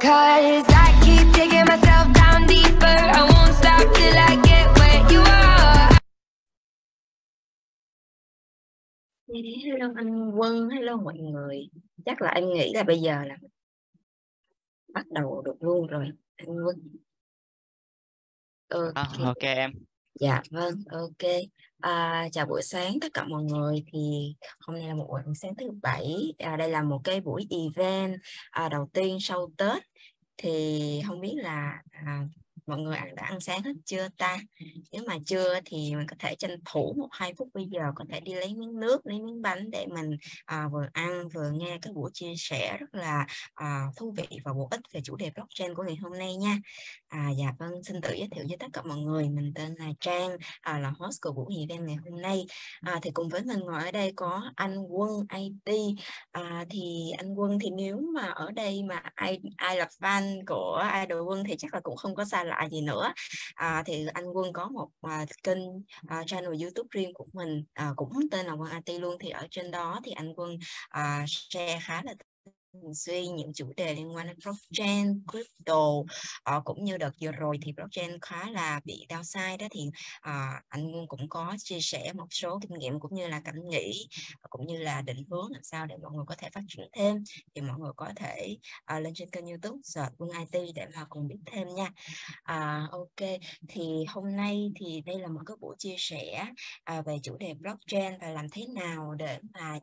cause I keep digging myself down deeper I won't stop till I get where you are Hello anh Quân, hello mọi người Chắc là anh nghĩ là bây giờ là bắt đầu được luôn rồi anh Quân okay. À, ok em Dạ vâng, ok À, chào buổi sáng tất cả mọi người thì hôm nay là một buổi sáng thứ bảy à, đây là một cái buổi event à, đầu tiên sau Tết thì không biết là à, mọi người ăn đã ăn sáng hết chưa ta nếu mà chưa thì mình có thể tranh thủ một hai phút bây giờ có thể đi lấy miếng nước lấy miếng bánh để mình à, vừa ăn vừa nghe cái buổi chia sẻ rất là à, thú vị và bổ ích về chủ đề blockchain của ngày hôm nay nha à, dạ vâng xin tự giới thiệu với tất cả mọi người mình tên là trang à, là host của buổi event ngày hôm nay à, thì cùng với mình ngồi ở đây có anh quân it à, thì anh quân thì nếu mà ở đây mà ai ai là fan của idol quân thì chắc là cũng không có xa lạ à, gì nữa à, thì anh Quân có một à, kênh à, channel YouTube riêng của mình à, cũng tên là Quân IT luôn thì ở trên đó thì anh Quân à, share khá là thường xuyên những chủ đề liên quan đến blockchain, crypto uh, cũng như đợt vừa rồi thì blockchain khá là bị đau sai đó thì uh, anh Quân cũng có chia sẻ một số kinh nghiệm cũng như là cảm nghĩ cũng như là định hướng làm sao để mọi người có thể phát triển thêm thì mọi người có thể uh, lên trên kênh youtube search Quân IT để mà cùng biết thêm nha uh, ok thì hôm nay thì đây là một cái buổi chia sẻ uh, về chủ đề blockchain và làm thế nào để mà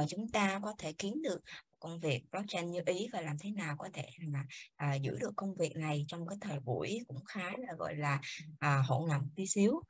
uh, chúng ta có thể kiếm được công việc blockchain như ý và làm thế nào có thể là à, giữ được công việc này trong cái thời buổi cũng khá là gọi là à, hỗn loạn tí xíu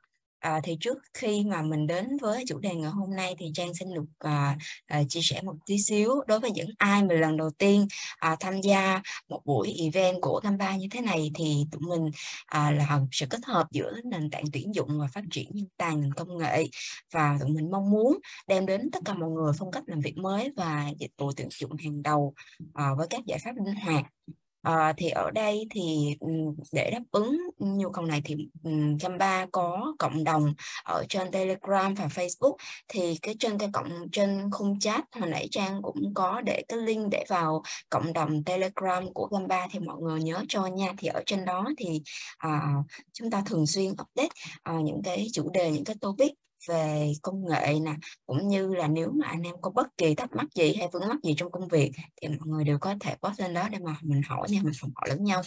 À, thì trước khi mà mình đến với chủ đề ngày hôm nay thì Trang xin được à, à, chia sẻ một tí xíu đối với những ai mà lần đầu tiên à, tham gia một buổi event của tham ba như thế này thì tụi mình à, là sự kết hợp giữa nền tảng tuyển dụng và phát triển nhân tài ngành công nghệ và tụi mình mong muốn đem đến tất cả mọi người phong cách làm việc mới và dịch vụ tuyển dụng hàng đầu à, với các giải pháp linh hoạt À, thì ở đây thì để đáp ứng nhu cầu này thì Canva có cộng đồng ở trên Telegram và Facebook thì cái trên cái cộng trên khung chat hồi nãy Trang cũng có để cái link để vào cộng đồng Telegram của Canva thì mọi người nhớ cho nha thì ở trên đó thì à, chúng ta thường xuyên update à, những cái chủ đề những cái topic về công nghệ nè cũng như là nếu mà anh em có bất kỳ thắc mắc gì hay vướng mắc gì trong công việc thì mọi người đều có thể post lên đó để mà mình hỏi nhau mình học hỏi lẫn nhau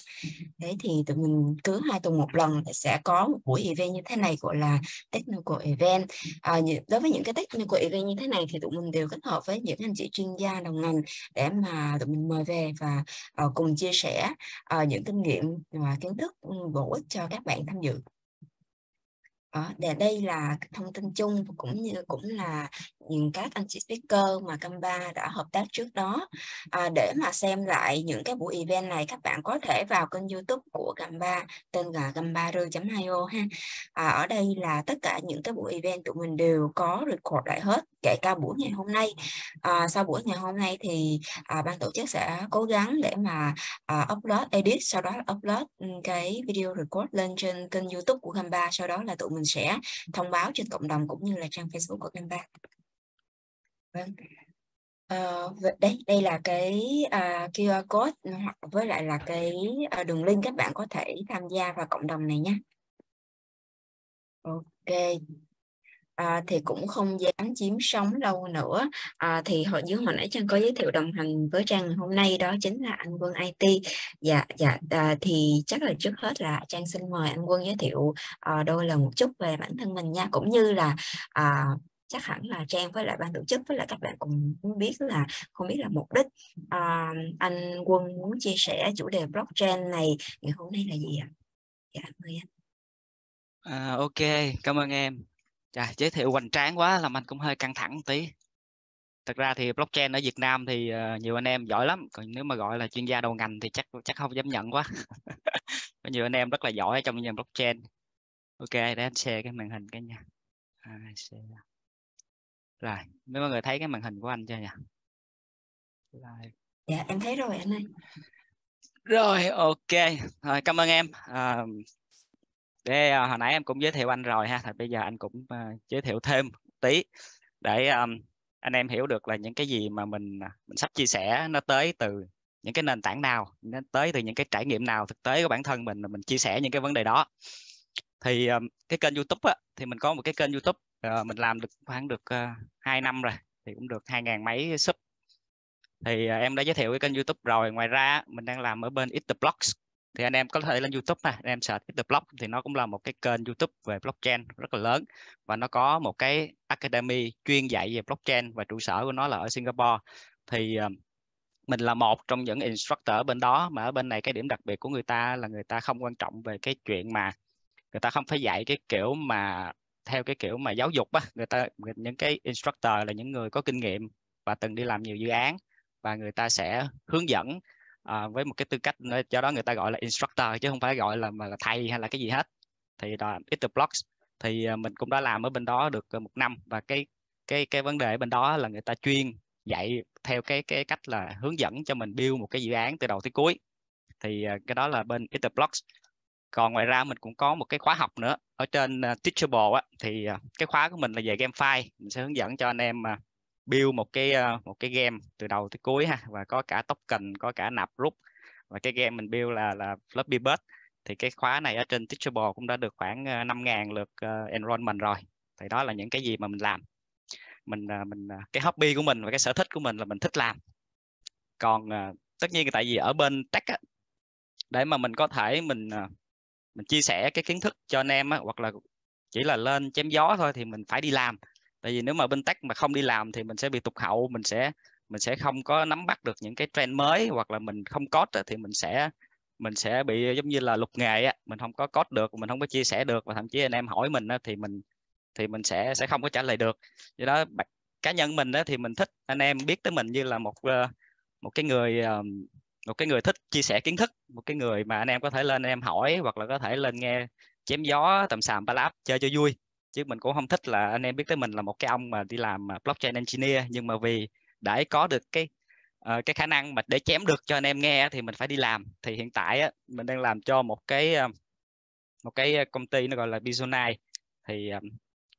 thế thì tụi mình cứ hai tuần một lần sẽ có một buổi event như thế này gọi là technical event à, đối với những cái technical event như thế này thì tụi mình đều kết hợp với những anh chị chuyên gia đồng ngành để mà tụi mình mời về và uh, cùng chia sẻ uh, những kinh nghiệm và kiến thức ừ, bổ ích cho các bạn tham dự để đây là thông tin chung và cũng như cũng là những các anh chị speaker mà Canva đã hợp tác trước đó à, để mà xem lại những cái buổi event này các bạn có thể vào kênh YouTube của Canva tên là canvaru.io ha à, ở đây là tất cả những cái buổi event tụi mình đều có record lại hết kể cả buổi ngày hôm nay à, sau buổi ngày hôm nay thì à, ban tổ chức sẽ cố gắng để mà à, upload edit sau đó upload ừ, cái video record lên trên kênh YouTube của Canva sau đó là tụi mình sẽ thông báo trên cộng đồng cũng như là trang Facebook của Canva vâng à, ờ, đây đây là cái uh, QR code hoặc với lại là cái uh, đường link các bạn có thể tham gia vào cộng đồng này nhé ok à, thì cũng không dám chiếm sóng lâu nữa à, thì hồi dưới hồi nãy trang có giới thiệu đồng hành với trang hôm nay đó chính là anh Quân IT dạ dạ à, thì chắc là trước hết là trang xin mời anh Quân giới thiệu à, đôi lần một chút về bản thân mình nha cũng như là à, chắc hẳn là trang với lại ban tổ chức với lại các bạn cũng biết là không biết là mục đích à, anh quân muốn chia sẻ chủ đề blockchain này ngày hôm nay là gì ạ dạ mời anh à, ok cảm ơn em Trời, giới thiệu hoành tráng quá làm anh cũng hơi căng thẳng một tí thật ra thì blockchain ở Việt Nam thì ờ, nhiều anh em giỏi lắm còn nếu mà gọi là chuyên gia đầu ngành thì chắc chắc không dám nhận quá có nhiều anh em rất là giỏi trong ngành blockchain ok để anh share cái màn hình cái nha à, share rồi nếu mọi người thấy cái màn hình của anh chưa nhỉ rồi. dạ em thấy rồi anh ơi rồi ok rồi cảm ơn em à, để à, hồi nãy em cũng giới thiệu anh rồi ha thì bây giờ anh cũng à, giới thiệu thêm một tí để um, anh em hiểu được là những cái gì mà mình à, mình sắp chia sẻ nó tới từ những cái nền tảng nào nó tới từ những cái trải nghiệm nào thực tế của bản thân mình là mình chia sẻ những cái vấn đề đó thì à, cái kênh youtube á, thì mình có một cái kênh youtube Ờ, mình làm được khoảng được ờ, hai năm rồi thì cũng được hai ngàn mấy sub thì ờ, em đã giới thiệu cái kênh youtube rồi ngoài ra mình đang làm ở bên it the blogs thì anh em có thể lên YouTube mà anh em search the blog thì nó cũng là một cái kênh YouTube về blockchain rất là lớn và nó có một cái academy chuyên dạy về blockchain và trụ sở của nó là ở Singapore thì mình là một trong những instructor bên đó mà ở bên này cái điểm đặc biệt của người ta là người ta không quan trọng về cái chuyện mà người ta không phải dạy cái kiểu mà theo cái kiểu mà giáo dục á người ta những cái instructor là những người có kinh nghiệm và từng đi làm nhiều dự án và người ta sẽ hướng dẫn à, với một cái tư cách do đó người ta gọi là instructor chứ không phải gọi là mà là thầy hay là cái gì hết thì là ít the blocks thì à, mình cũng đã làm ở bên đó được à, một năm và cái cái cái vấn đề ở bên đó là người ta chuyên dạy theo cái cái cách là hướng dẫn cho mình build một cái dự án từ đầu tới cuối thì à, cái đó là bên blocks còn ngoài ra mình cũng có một cái khóa học nữa ở trên uh, Teachable á, thì uh, cái khóa của mình là về game file mình sẽ hướng dẫn cho anh em uh, build một cái uh, một cái game từ đầu tới cuối ha và có cả token có cả nạp rút và cái game mình build là là Fluffy Bird thì cái khóa này ở trên Teachable cũng đã được khoảng 5.000 lượt uh, enrollment rồi thì đó là những cái gì mà mình làm mình uh, mình uh, cái hobby của mình và cái sở thích của mình là mình thích làm còn uh, tất nhiên tại vì ở bên tech á, để mà mình có thể mình uh, mình chia sẻ cái kiến thức cho anh em á, hoặc là chỉ là lên chém gió thôi thì mình phải đi làm tại vì nếu mà bên tech mà không đi làm thì mình sẽ bị tụt hậu mình sẽ mình sẽ không có nắm bắt được những cái trend mới hoặc là mình không code thì mình sẽ mình sẽ bị giống như là lục nghề á mình không có code được mình không có chia sẻ được và thậm chí anh em hỏi mình á, thì mình thì mình sẽ sẽ không có trả lời được do đó cá nhân mình á, thì mình thích anh em biết tới mình như là một ờ, một cái người một cái người thích chia sẻ kiến thức một cái người mà anh em có thể lên anh em hỏi hoặc là có thể lên nghe chém gió tầm sàm ba láp chơi cho vui chứ mình cũng không thích là anh em biết tới mình là một cái ông mà đi làm à, blockchain engineer nhưng mà vì để có được cái uh, cái khả năng mà để chém được cho anh em nghe thì mình phải đi làm thì hiện tại á, mình đang làm cho một cái ờ, một cái ờ, công ty nó gọi là Bizonai thì um,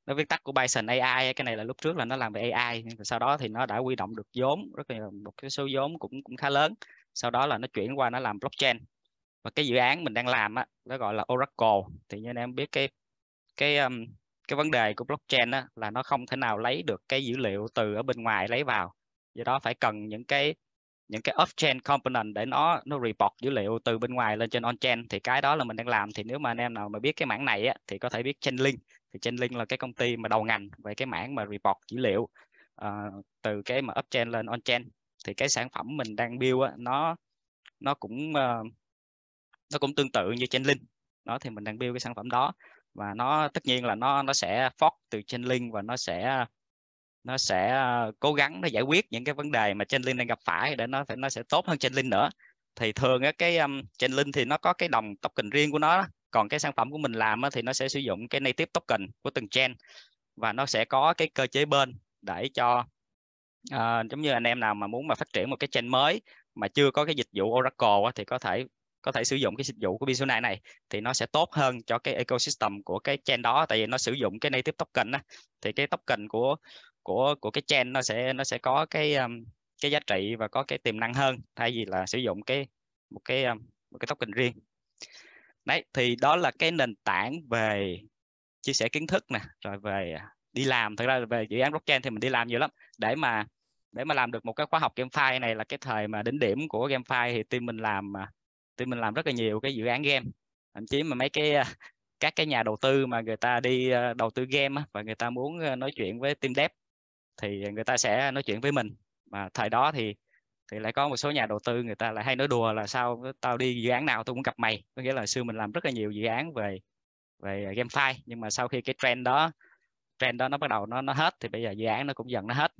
nó viết tắt của Bison AI cái này là lúc trước là nó làm về AI nhưng sau đó thì nó đã quy động được vốn rất là một cái số vốn cũng cũng khá lớn sau đó là nó chuyển qua nó làm blockchain và cái dự án mình đang làm á nó gọi là Oracle thì như anh em biết cái cái um, cái vấn đề của blockchain á là nó không thể nào lấy được cái dữ liệu từ ở bên ngoài lấy vào do đó phải cần những cái những cái off-chain component để nó nó report dữ liệu từ bên ngoài lên trên on-chain thì cái đó là mình đang làm thì nếu mà anh em nào mà biết cái mảng này á, thì có thể biết Chainlink thì Chainlink là cái công ty mà đầu ngành về cái mảng mà report dữ liệu uh, từ cái mà off-chain lên on-chain thì cái sản phẩm mình đang build á, nó nó cũng uh, nó cũng tương tự như trên Chainlink đó thì mình đang build cái sản phẩm đó và nó tất nhiên là nó nó sẽ fork từ trên Chainlink và nó sẽ nó sẽ ờ, cố gắng nó giải quyết những cái vấn đề mà trên Chainlink đang gặp phải để nó phải nó sẽ tốt hơn trên Chainlink nữa thì thường á, cái um, Chainlink thì nó có cái đồng token riêng của nó còn cái sản phẩm của mình làm á, thì nó sẽ sử dụng cái native token của từng chain và nó sẽ có cái cơ chế bên để cho à, giống như anh em nào mà muốn mà phát triển một cái chain mới mà chưa có cái dịch vụ Oracle thì có thể có thể sử dụng cái dịch vụ của Bisuna này thì nó sẽ tốt hơn cho cái ecosystem của cái chain đó tại vì nó sử dụng cái native token á thì cái token của của của cái chain nó sẽ nó sẽ có cái um, cái giá trị và có cái tiềm năng hơn thay vì là sử dụng cái một cái um, một cái token riêng đấy thì đó là cái nền tảng về chia sẻ kiến thức nè rồi về à, đi làm thật ra về dự án blockchain thì mình đi làm nhiều lắm để mà để mà làm được một cái khóa học GameFi này là cái thời mà đỉnh điểm của GameFi thì team mình làm team mình làm rất là nhiều cái dự án game thậm chí mà mấy cái các cái nhà đầu tư mà người ta đi ờ, đầu tư game và người ta muốn ờ, nói chuyện với team dev thì người ta sẽ nói chuyện với mình mà thời đó thì thì lại có một số nhà đầu tư người ta lại hay nói đùa là sao tao đi dự án nào tôi cũng gặp mày có nghĩa là xưa mình làm rất là nhiều dự án về về ờ, game file nhưng mà sau khi cái trend đó trend đó nó bắt đầu nó nó hết thì bây giờ dự án nó cũng dần nó hết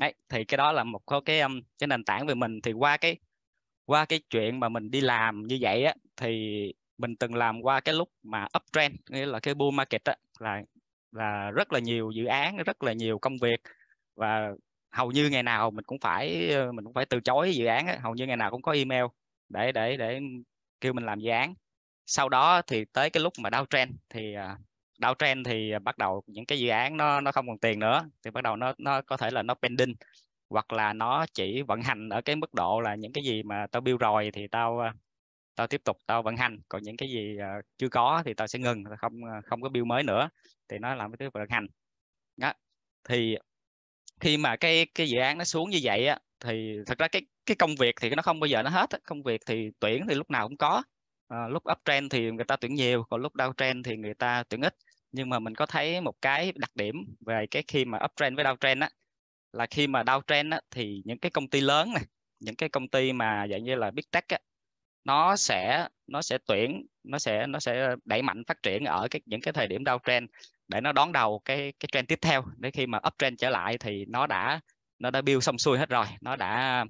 Đấy, thì cái đó là một cái um, cái nền tảng về mình thì qua cái qua cái chuyện mà mình đi làm như vậy á thì mình từng làm qua cái lúc mà uptrend nghĩa là cái bull market á là là rất là nhiều dự án rất là nhiều công việc và hầu như ngày nào mình cũng phải ờ, mình cũng phải từ chối dự án á, hầu như ngày nào cũng có email để để để kêu mình làm dự án sau đó thì tới cái lúc mà downtrend thì à, đau trend thì bắt đầu những cái dự án nó nó không còn tiền nữa thì bắt đầu nó nó có thể là nó pending hoặc là nó chỉ vận hành ở cái mức độ là những cái gì mà tao build rồi thì tao ờ, tao tiếp tục tao vận hành còn những cái gì ờ, chưa có thì tao sẽ ngừng không ờ, không có build mới nữa thì nó làm cái thứ vận hành đó. thì khi mà cái cái dự án nó xuống như vậy á thì thật ra cái cái công việc thì nó không bao giờ nó hết công việc thì tuyển thì lúc nào cũng có à, lúc uptrend thì người ta tuyển nhiều còn lúc downtrend thì người ta tuyển ít nhưng mà mình có thấy một cái đặc điểm về cái khi mà uptrend với downtrend á là khi mà downtrend á thì những cái công ty lớn này những cái công ty mà dạng như là big tech á, nó sẽ nó sẽ tuyển nó sẽ nó sẽ đẩy mạnh phát triển ở cái những cái thời điểm downtrend để nó đón đầu cái cái trend tiếp theo để khi mà uptrend trở lại thì nó đã nó đã build xong xuôi hết rồi nó đã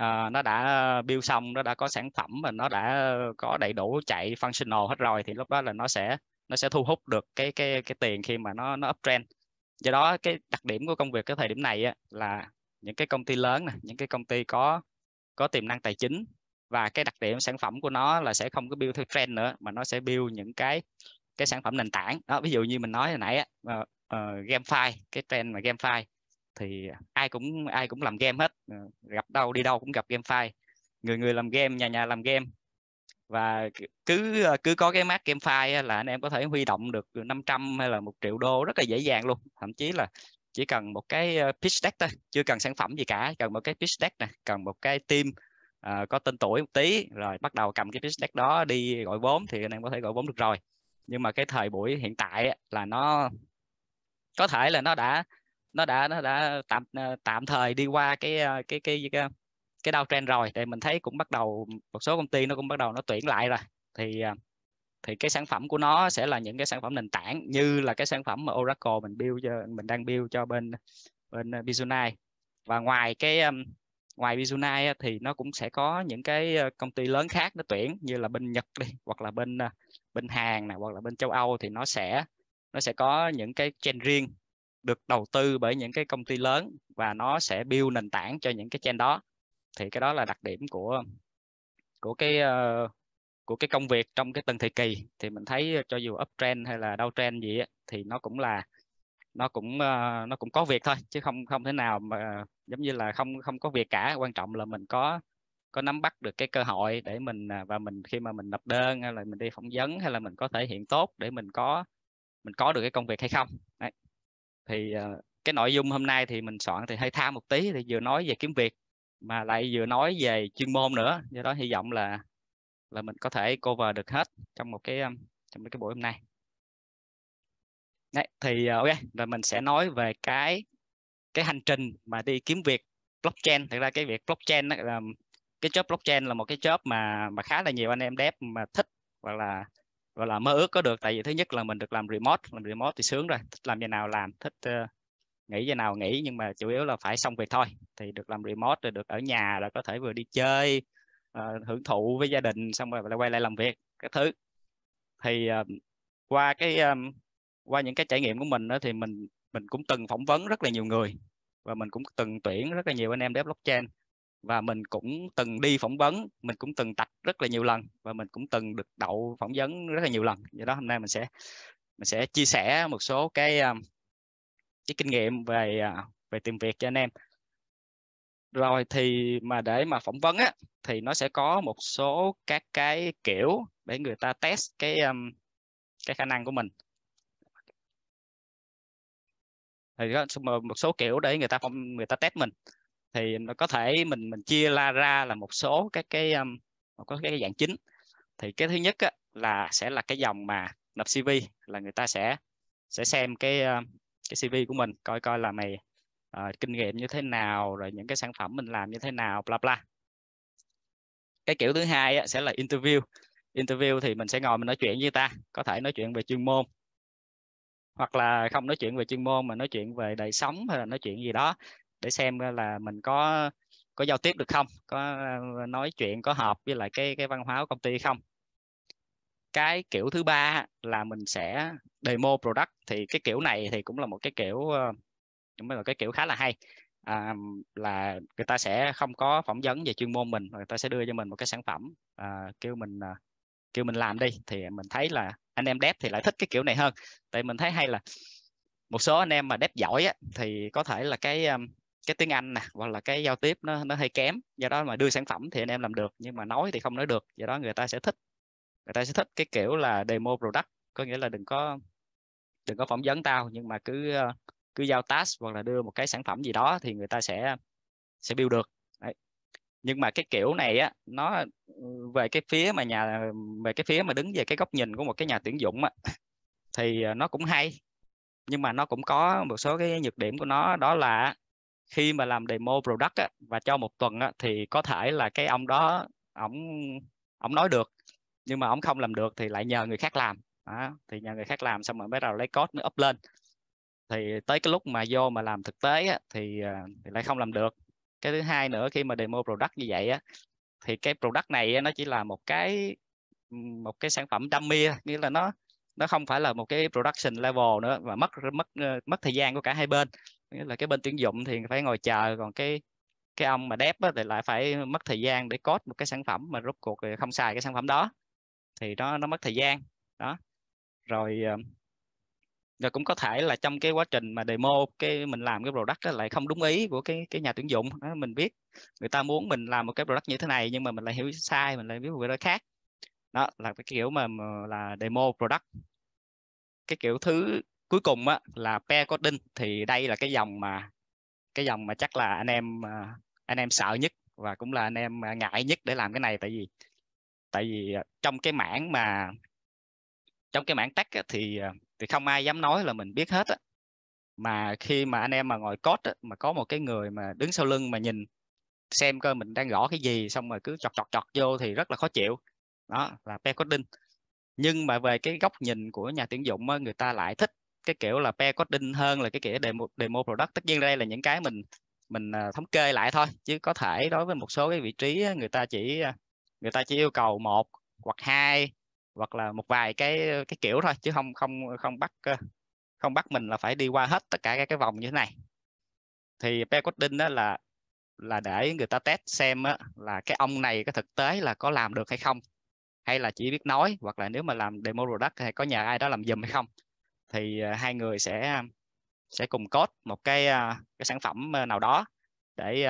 uh, nó đã build xong nó đã có sản phẩm và nó đã có đầy đủ chạy functional hết rồi thì lúc đó là nó sẽ nó sẽ thu hút được cái cái cái tiền khi mà nó nó uptrend do đó cái đặc điểm của công việc cái thời điểm này á, là những cái công ty lớn này, những cái công ty có có tiềm năng tài chính và cái đặc điểm sản phẩm của nó là sẽ không có build theo trend nữa mà nó sẽ build những cái cái sản phẩm nền tảng đó ví dụ như mình nói hồi nãy á, uh, ờ, uh, ờ, GameFi cái trend mà game file thì ai cũng ai cũng làm game hết ờ, gặp đâu đi đâu cũng gặp game file người người làm game nhà nhà làm game và cứ ờ, cứ có cái mát game file là anh em có thể huy động được 500 hay là một triệu đô rất là dễ dàng luôn thậm chí là chỉ cần một cái ờ, pitch deck thôi chưa cần sản phẩm gì cả cần một cái pitch deck này cần một cái team uh, có tên tuổi một tí rồi bắt đầu cầm cái pitch deck đó đi gọi vốn thì anh em có thể gọi vốn được rồi nhưng mà cái thời buổi hiện tại là nó có thể là nó đã nó đã nó đã tạm tạm thời đi qua cái cái cái, cái cái đau trend rồi thì mình thấy cũng bắt đầu một số công ty nó cũng bắt đầu nó tuyển lại rồi thì à, thì cái sản phẩm của nó sẽ là những cái sản phẩm nền tảng như là cái sản phẩm mà Oracle mình build cho, mình đang build cho bên bên à, Bizunai và ngoài cái um, ngoài Bizunai thì nó cũng sẽ có những cái à, công ty lớn khác nó tuyển như là bên Nhật đi hoặc là bên bên Hàn này hoặc là bên châu Âu thì nó sẽ nó sẽ có những cái trend riêng được đầu tư bởi những cái công ty lớn và nó sẽ build nền tảng cho những cái trend đó thì cái đó là đặc điểm của của cái uh, của cái công việc trong cái từng thời kỳ thì mình thấy ờ, cho dù uptrend hay là downtrend gì ấy, thì nó cũng là nó cũng uh, nó cũng có việc thôi chứ không không thể nào mà giống như là không không có việc cả quan trọng là mình có có nắm bắt được cái cơ hội để mình à, và mình khi mà mình nộp đơn hay là mình đi phỏng vấn hay là mình có thể hiện tốt để mình có mình có được cái công việc hay không Đấy. thì uh, cái nội dung hôm nay thì mình soạn thì hơi tham một tí thì vừa nói về kiếm việc mà lại vừa nói về chuyên môn nữa do đó hy vọng là là mình có thể cover được hết trong một cái um, trong một cái buổi hôm nay Đấy, thì ờ, ok là mình sẽ nói về cái cái hành trình mà đi kiếm việc blockchain thật ra cái việc blockchain là cái job blockchain là một cái job mà mà khá là nhiều anh em dev mà thích hoặc là hoặc là mơ ước có được tại vì thứ nhất là mình được làm remote làm remote thì sướng rồi thích làm giờ nào làm thích uh, nghỉ giờ nào nghỉ nhưng mà chủ yếu là phải xong việc thôi thì được làm remote rồi được ở nhà là có thể vừa đi chơi uh, hưởng thụ với gia đình xong rồi lại quay lại làm việc các thứ thì uh, qua cái um, qua những cái trải nghiệm của mình đó, thì mình mình cũng từng phỏng vấn rất là nhiều người và mình cũng từng tuyển rất là nhiều anh em dev blockchain và mình cũng từng đi phỏng vấn mình cũng từng tạch rất là nhiều lần và mình cũng từng được đậu phỏng vấn rất là nhiều lần do đó hôm nay mình sẽ mình sẽ chia sẻ một số cái um, cái kinh nghiệm về à, về tìm việc cho anh em rồi thì mà để mà phỏng vấn á thì nó sẽ có một số các cái kiểu để người ta test cái um, cái khả năng của mình thì có một số kiểu để người ta phỏng người ta test mình thì nó có thể mình mình chia la ra là một số các cái um, có cái dạng chính thì cái thứ nhất á, là sẽ là cái dòng mà nộp CV là người ta sẽ sẽ xem cái um, cái CV của mình coi coi là mày uh, kinh nghiệm như thế nào rồi những cái sản phẩm mình làm như thế nào bla bla cái kiểu thứ hai á, sẽ là interview interview thì mình sẽ ngồi mình nói chuyện với ta có thể nói chuyện về chuyên môn hoặc là không nói chuyện về chuyên môn mà nói chuyện về đời sống hay là nói chuyện gì đó để xem là mình có có giao tiếp được không có ờ, nói chuyện có hợp với lại cái cái văn hóa của công ty không cái kiểu thứ ba là mình sẽ demo product thì cái kiểu này thì cũng là một cái kiểu ờ, cũng là cái kiểu khá là hay à, là người ta sẽ không có phỏng vấn về chuyên môn mình người ta sẽ đưa cho mình một cái sản phẩm à, kêu mình à, kêu mình làm đi thì mình thấy là anh em dev thì lại thích cái kiểu này hơn tại mình thấy hay là một số anh em mà dev giỏi á, thì có thể là cái cái tiếng Anh nè hoặc là cái giao tiếp nó nó hơi kém do đó mà đưa sản phẩm thì anh em làm được nhưng mà nói thì không nói được do đó người ta sẽ thích người ta sẽ thích cái kiểu là demo product có nghĩa là đừng có đừng có phỏng vấn tao nhưng mà cứ ờ, cứ giao task hoặc là đưa một cái sản phẩm gì đó thì người ta sẽ sẽ build được Đấy. nhưng mà cái kiểu này á nó ừ, về cái phía mà nhà về cái phía mà đứng về cái góc nhìn của một cái nhà tuyển dụng á thì ờ, nó cũng hay nhưng mà nó cũng có một số cái nhược điểm của nó đó là khi mà làm demo product á, và cho một tuần á, thì có thể là cái ông đó ổng ổng nói được nhưng mà ổng không làm được thì lại nhờ người khác làm đó. thì nhờ người khác làm xong rồi bắt đầu lấy code nữa up lên thì tới cái lúc mà vô mà làm thực tế á, thì, à, thì lại không làm được cái thứ hai nữa khi mà demo product như vậy á, thì cái product này á, nó chỉ là một cái một cái sản phẩm dummy nghĩa là nó nó không phải là một cái production level nữa và mất mất ờ, mất thời gian của cả hai bên nghĩa là cái bên tuyển dụng thì phải ngồi chờ còn cái cái ông mà đẹp thì lại phải mất thời gian để code một cái sản phẩm mà rốt cuộc không xài cái sản phẩm đó thì nó nó mất thời gian đó rồi ờ, rồi cũng có thể là trong cái quá trình mà demo cái mình làm cái product đó lại không đúng ý của cái cái nhà tuyển dụng đó, mình biết người ta muốn mình làm một cái product như thế này nhưng mà mình lại hiểu sai mình lại biết một cái đó khác đó là cái kiểu mà, mà là demo product cái kiểu thứ cuối cùng á, là pair coding thì đây là cái dòng mà cái dòng mà chắc là anh em ờ, anh em sợ nhất và cũng là anh em ờ, ngại nhất để làm cái này tại vì tại vì trong cái mảng mà trong cái mảng tech á, thì ờ, thì không ai dám nói là mình biết hết á. mà khi mà anh em mà ngồi code á, mà có một cái người mà đứng sau lưng mà nhìn xem coi mình đang gõ cái gì xong rồi cứ chọt chọt chọt vô thì rất là khó chịu đó là pe coding nhưng mà về cái góc nhìn của nhà tuyển dụng á, người ta lại thích cái kiểu là pe coding hơn là cái kiểu demo demo product tất nhiên đây là những cái mình mình ờ, thống kê lại thôi chứ có thể đối với một số cái vị trí người ta chỉ ờ, người ta chỉ yêu cầu một hoặc hai hoặc là một vài cái cái kiểu thôi chứ không không không bắt ờ, không bắt mình là phải đi qua hết tất cả các cái vòng như thế này thì pair coding đó là là để người ta test xem á, là cái ông này cái thực tế là có làm được hay không hay là chỉ biết nói hoặc là nếu mà làm demo product hay có nhà ai đó làm dùm hay không thì ờ, hai người sẽ sẽ cùng code một cái ờ, cái sản phẩm nào đó để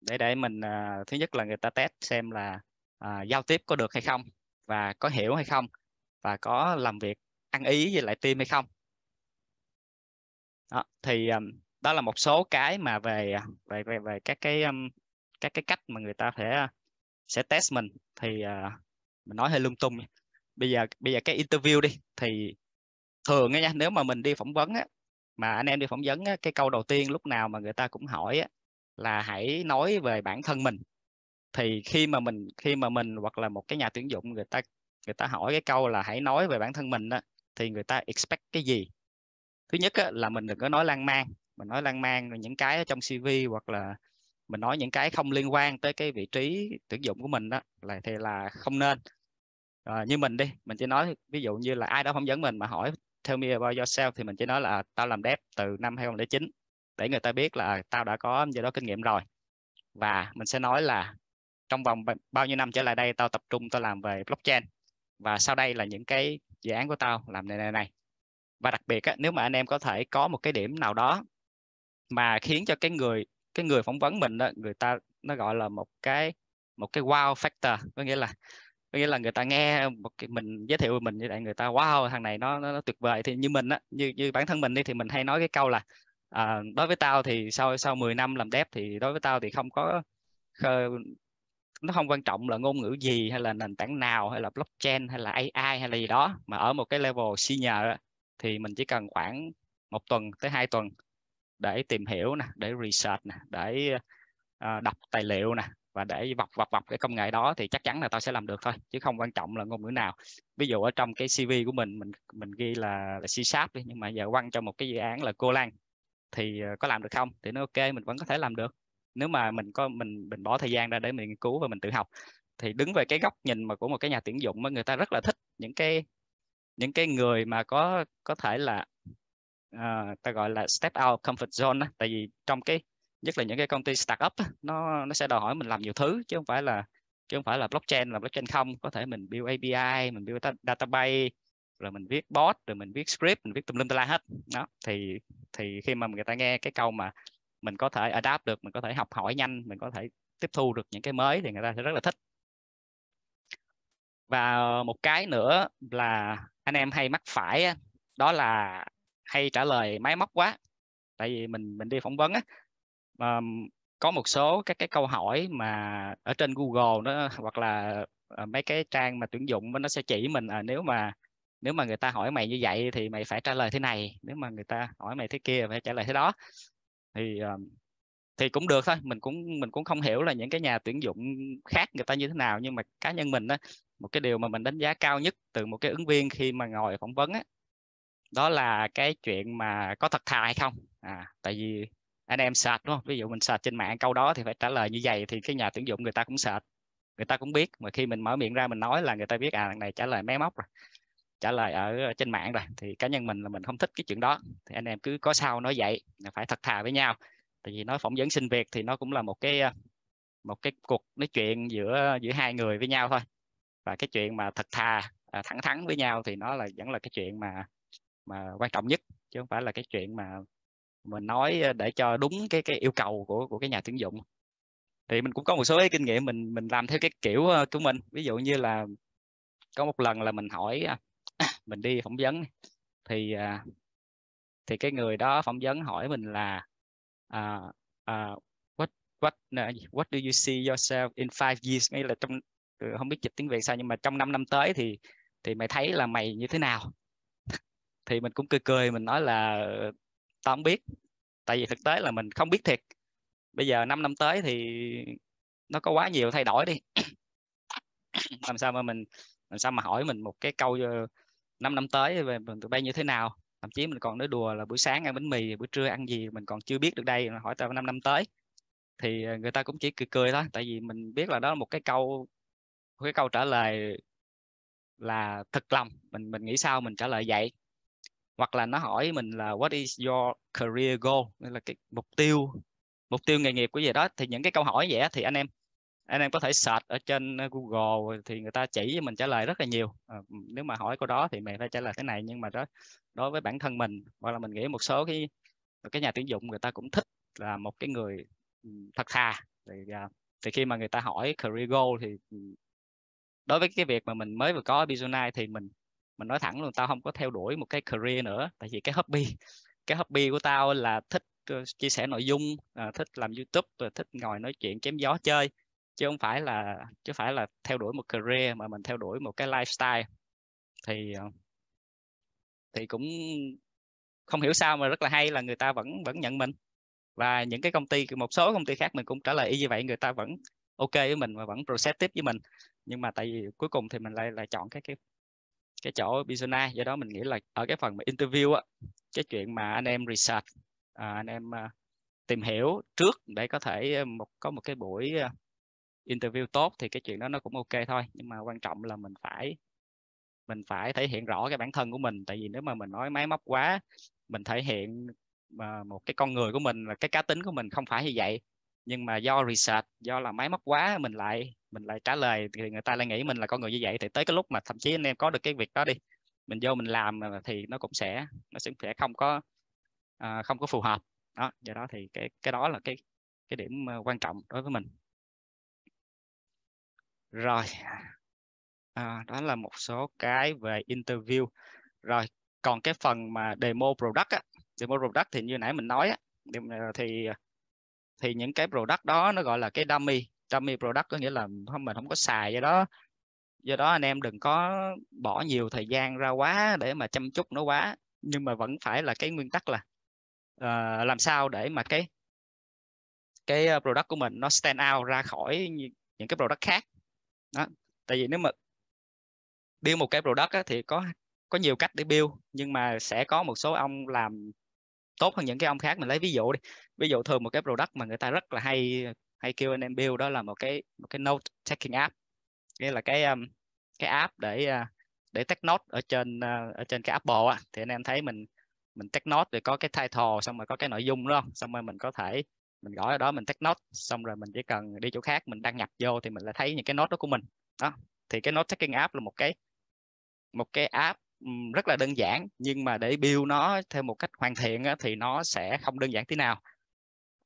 để để mình thứ nhất là người ta test xem là à, giao tiếp có được hay không và có hiểu hay không và có làm việc ăn ý với lại team hay không đó, thì um, đó là một số cái mà về về về, về các cái um, các cái cách mà người ta sẽ uh, sẽ test mình thì uh, mình nói hơi lung tung bây giờ bây giờ cái interview đi thì thường nha nếu mà mình đi phỏng vấn á, mà anh em đi phỏng vấn á, cái câu đầu tiên lúc nào mà người ta cũng hỏi á, là hãy nói về bản thân mình thì khi mà mình khi mà mình hoặc là một cái nhà tuyển dụng người ta người ta hỏi cái câu là hãy nói về bản thân mình đó, thì người ta expect cái gì thứ nhất á, là mình đừng có nói lan man mình nói lan man những cái trong cv hoặc là mình nói những cái không liên quan tới cái vị trí tuyển dụng của mình đó là thì là không nên à, như mình đi mình chỉ nói ví dụ như là ai đó không dẫn mình mà hỏi tell me about yourself thì mình chỉ nói là à, tao làm đẹp từ năm 2009 để người ta biết là tao đã có gì đó kinh nghiệm rồi và mình sẽ nói là trong vòng bao nhiêu năm trở lại đây tao tập trung tao làm về blockchain và sau đây là những cái dự án của tao làm này này này và đặc biệt á, nếu mà anh em có thể có một cái điểm nào đó mà khiến cho cái người cái người phỏng vấn mình đó, người ta nó gọi là một cái một cái wow factor có nghĩa là có nghĩa là người ta nghe một cái mình giới thiệu mình như vậy người ta wow thằng này nó nó, nó tuyệt vời thì như mình á như như bản thân mình đi thì mình hay nói cái câu là à, đối với tao thì sau sau 10 năm làm dev thì đối với tao thì không có nó không quan trọng là ngôn ngữ gì hay là nền tảng nào hay là blockchain hay là AI hay là gì đó mà ở một cái level senior thì mình chỉ cần khoảng một tuần tới hai tuần để tìm hiểu nè để research nè để ờ, đọc tài liệu nè và để vọc vọc vọc cái công nghệ đó thì chắc chắn là tao sẽ làm được thôi chứ không quan trọng là ngôn ngữ nào ví dụ ở trong cái cv của mình mình mình ghi là, là C sharp đi nhưng mà giờ quăng cho một cái dự án là cô lan thì ờ, có làm được không thì nó ok mình vẫn có thể làm được nếu mà mình có mình mình bỏ thời gian ra để mình nghiên cứu và mình tự học thì đứng về cái góc nhìn mà của một cái nhà tuyển dụng mà người ta rất là thích những cái những cái người mà có có thể là uh, ta gọi là step out comfort zone đó. tại vì trong cái nhất là những cái công ty startup nó nó sẽ đòi hỏi mình làm nhiều thứ chứ không phải là chứ không phải là blockchain là blockchain không có thể mình build API mình build database rồi mình viết bot rồi mình viết script mình viết tùm lum tà la hết đó thì thì khi mà người ta nghe cái câu mà mình có thể adapt được mình có thể học hỏi nhanh mình có thể tiếp thu được những cái mới thì người ta sẽ rất là thích và một cái nữa là anh em hay mắc phải đó là hay trả lời máy móc quá tại vì mình mình đi phỏng vấn á mà có một số các cái câu hỏi mà ở trên Google nó hoặc là ờ, mấy cái trang mà tuyển dụng nó sẽ chỉ mình à, nếu mà nếu mà người ta hỏi mày như vậy thì mày phải trả lời thế này nếu mà người ta hỏi mày thế kia phải trả lời thế đó thì ờ, thì cũng được thôi mình cũng mình cũng không hiểu là những cái nhà tuyển dụng khác người ta như thế nào nhưng mà cá nhân mình á một cái điều mà mình đánh giá cao nhất từ một cái ứng viên khi mà ngồi phỏng vấn á đó là cái chuyện mà có thật thà hay không à tại vì anh em sệt đúng không ví dụ mình sệt trên mạng câu đó thì phải trả lời như vậy thì cái nhà tuyển dụng người ta cũng sệt người ta cũng biết mà khi mình mở miệng ra mình nói là người ta biết à thằng này trả lời máy móc rồi trả lời ở trên mạng rồi thì cá nhân mình là mình không thích cái chuyện đó thì anh em cứ có sao nói vậy phải thật thà với nhau tại vì nói phỏng vấn sinh việc thì nó cũng là một cái một cái cuộc nói chuyện giữa giữa hai người với nhau thôi và cái chuyện mà thật thà à, thẳng thắn với nhau thì nó là vẫn là cái chuyện mà mà quan trọng nhất chứ không phải là cái chuyện mà mình nói để cho đúng cái cái yêu cầu của của cái nhà tuyển dụng thì mình cũng có một số cái kinh nghiệm mình mình làm theo cái kiểu ờ, của mình ví dụ như là có một lần là mình hỏi à, mình đi phỏng vấn thì à, thì cái người đó phỏng vấn hỏi mình là uh, uh, what what what do you see yourself in five years nghĩa là trong ừ, không biết dịch tiếng việt sao nhưng mà trong 5 năm tới thì thì mày thấy là mày như thế nào thì mình cũng cười cười mình nói là ờ, tao không biết tại vì thực tế là mình không biết thiệt bây giờ 5 năm tới thì nó có quá nhiều thay đổi đi làm sao mà mình làm sao mà hỏi mình một cái câu ờ, 5 năm tới về mình tụi bay như thế nào thậm chí mình còn nói đùa là buổi sáng ăn bánh mì buổi trưa ăn gì mình còn chưa biết được đây hỏi tao 5 năm tới thì ờ, người ta cũng chỉ cười cười thôi tại vì mình biết là đó là một cái câu một cái câu trả lời là thật lòng mình mình nghĩ sao mình trả lời vậy hoặc là nó hỏi mình là what is your career goal nghĩa là cái mục tiêu mục tiêu nghề nghiệp của gì đó thì những cái câu hỏi vậy thì anh em anh em có thể search ở trên ờ, Google thì người ta chỉ cho mình trả lời rất là nhiều à, nếu mà hỏi câu đó thì mình phải trả lời thế này nhưng mà đó đối với bản thân mình hoặc là mình nghĩ một số cái cái nhà tuyển dụng người ta cũng thích là một cái người ừ, thật thà thì à, thì khi mà người ta hỏi career goal thì ừ, đối với cái việc mà mình mới vừa có ở Bizonai thì mình mình nói thẳng luôn tao không có theo đuổi một cái career nữa tại vì cái hobby cái hobby của tao là thích ờ, chia sẻ nội dung à, thích làm youtube thích ngồi nói chuyện chém gió chơi chứ không phải là chứ phải là theo đuổi một career mà mình theo đuổi một cái lifestyle thì ờ, thì cũng không hiểu sao mà rất là hay là người ta vẫn vẫn nhận mình và những cái công ty một số công ty khác mình cũng trả lời y như vậy người ta vẫn ok với mình và vẫn process tiếp với mình nhưng mà tại vì cuối cùng thì mình lại lại chọn cái cái cái chỗ Bizona do đó mình nghĩ là ở cái phần mà interview á cái chuyện mà anh em research à, anh em à, tìm hiểu trước để có thể ờ, một có một cái buổi ờ, interview tốt thì cái chuyện đó nó cũng ok thôi nhưng mà quan trọng là mình phải mình phải thể hiện rõ cái bản thân của mình tại vì nếu mà mình nói máy móc quá mình thể hiện mà một cái con người của mình là cái cá tính của mình không phải như vậy nhưng mà do research do là máy móc quá mình lại mình lại trả lời thì người ta lại nghĩ mình là con người như vậy thì tới cái lúc mà thậm chí anh em có được cái việc đó đi mình vô mình làm thì nó cũng sẽ nó sẽ không có à, không có phù hợp đó do đó thì cái cái đó là cái cái điểm à, quan trọng đối với mình rồi à, đó là một số cái về interview rồi còn cái phần mà demo product á, demo product thì như nãy mình nói á, ờ, thì thì những cái product đó nó gọi là cái dummy dummy product có nghĩa là không mình không có xài do đó do đó anh em đừng có bỏ nhiều thời gian ra quá để mà chăm chút nó quá nhưng mà vẫn phải là cái nguyên tắc là uh, làm sao để mà cái cái ờ, product của mình nó stand out ra khỏi những cái product khác đó tại vì nếu mà build một cái product á, thì có có nhiều cách để build nhưng mà sẽ có một số ông làm tốt hơn những cái ông khác mình lấy ví dụ đi ví dụ thường một cái product mà người ta rất là hay hay kêu anh em build đó là một cái một cái note taking app nghĩa là cái um, cái app để uh, để take note ở trên uh, ở trên cái Apple á thì anh em thấy mình mình take note rồi có cái title xong rồi có cái nội dung đó xong rồi mình có thể mình gõ ở đó mình take note xong rồi mình chỉ cần đi chỗ khác mình đăng nhập vô thì mình lại thấy những cái note đó của mình đó thì cái note taking app là một cái một cái app rất là đơn giản nhưng mà để build nó theo một cách hoàn thiện á, thì nó sẽ không đơn giản tí nào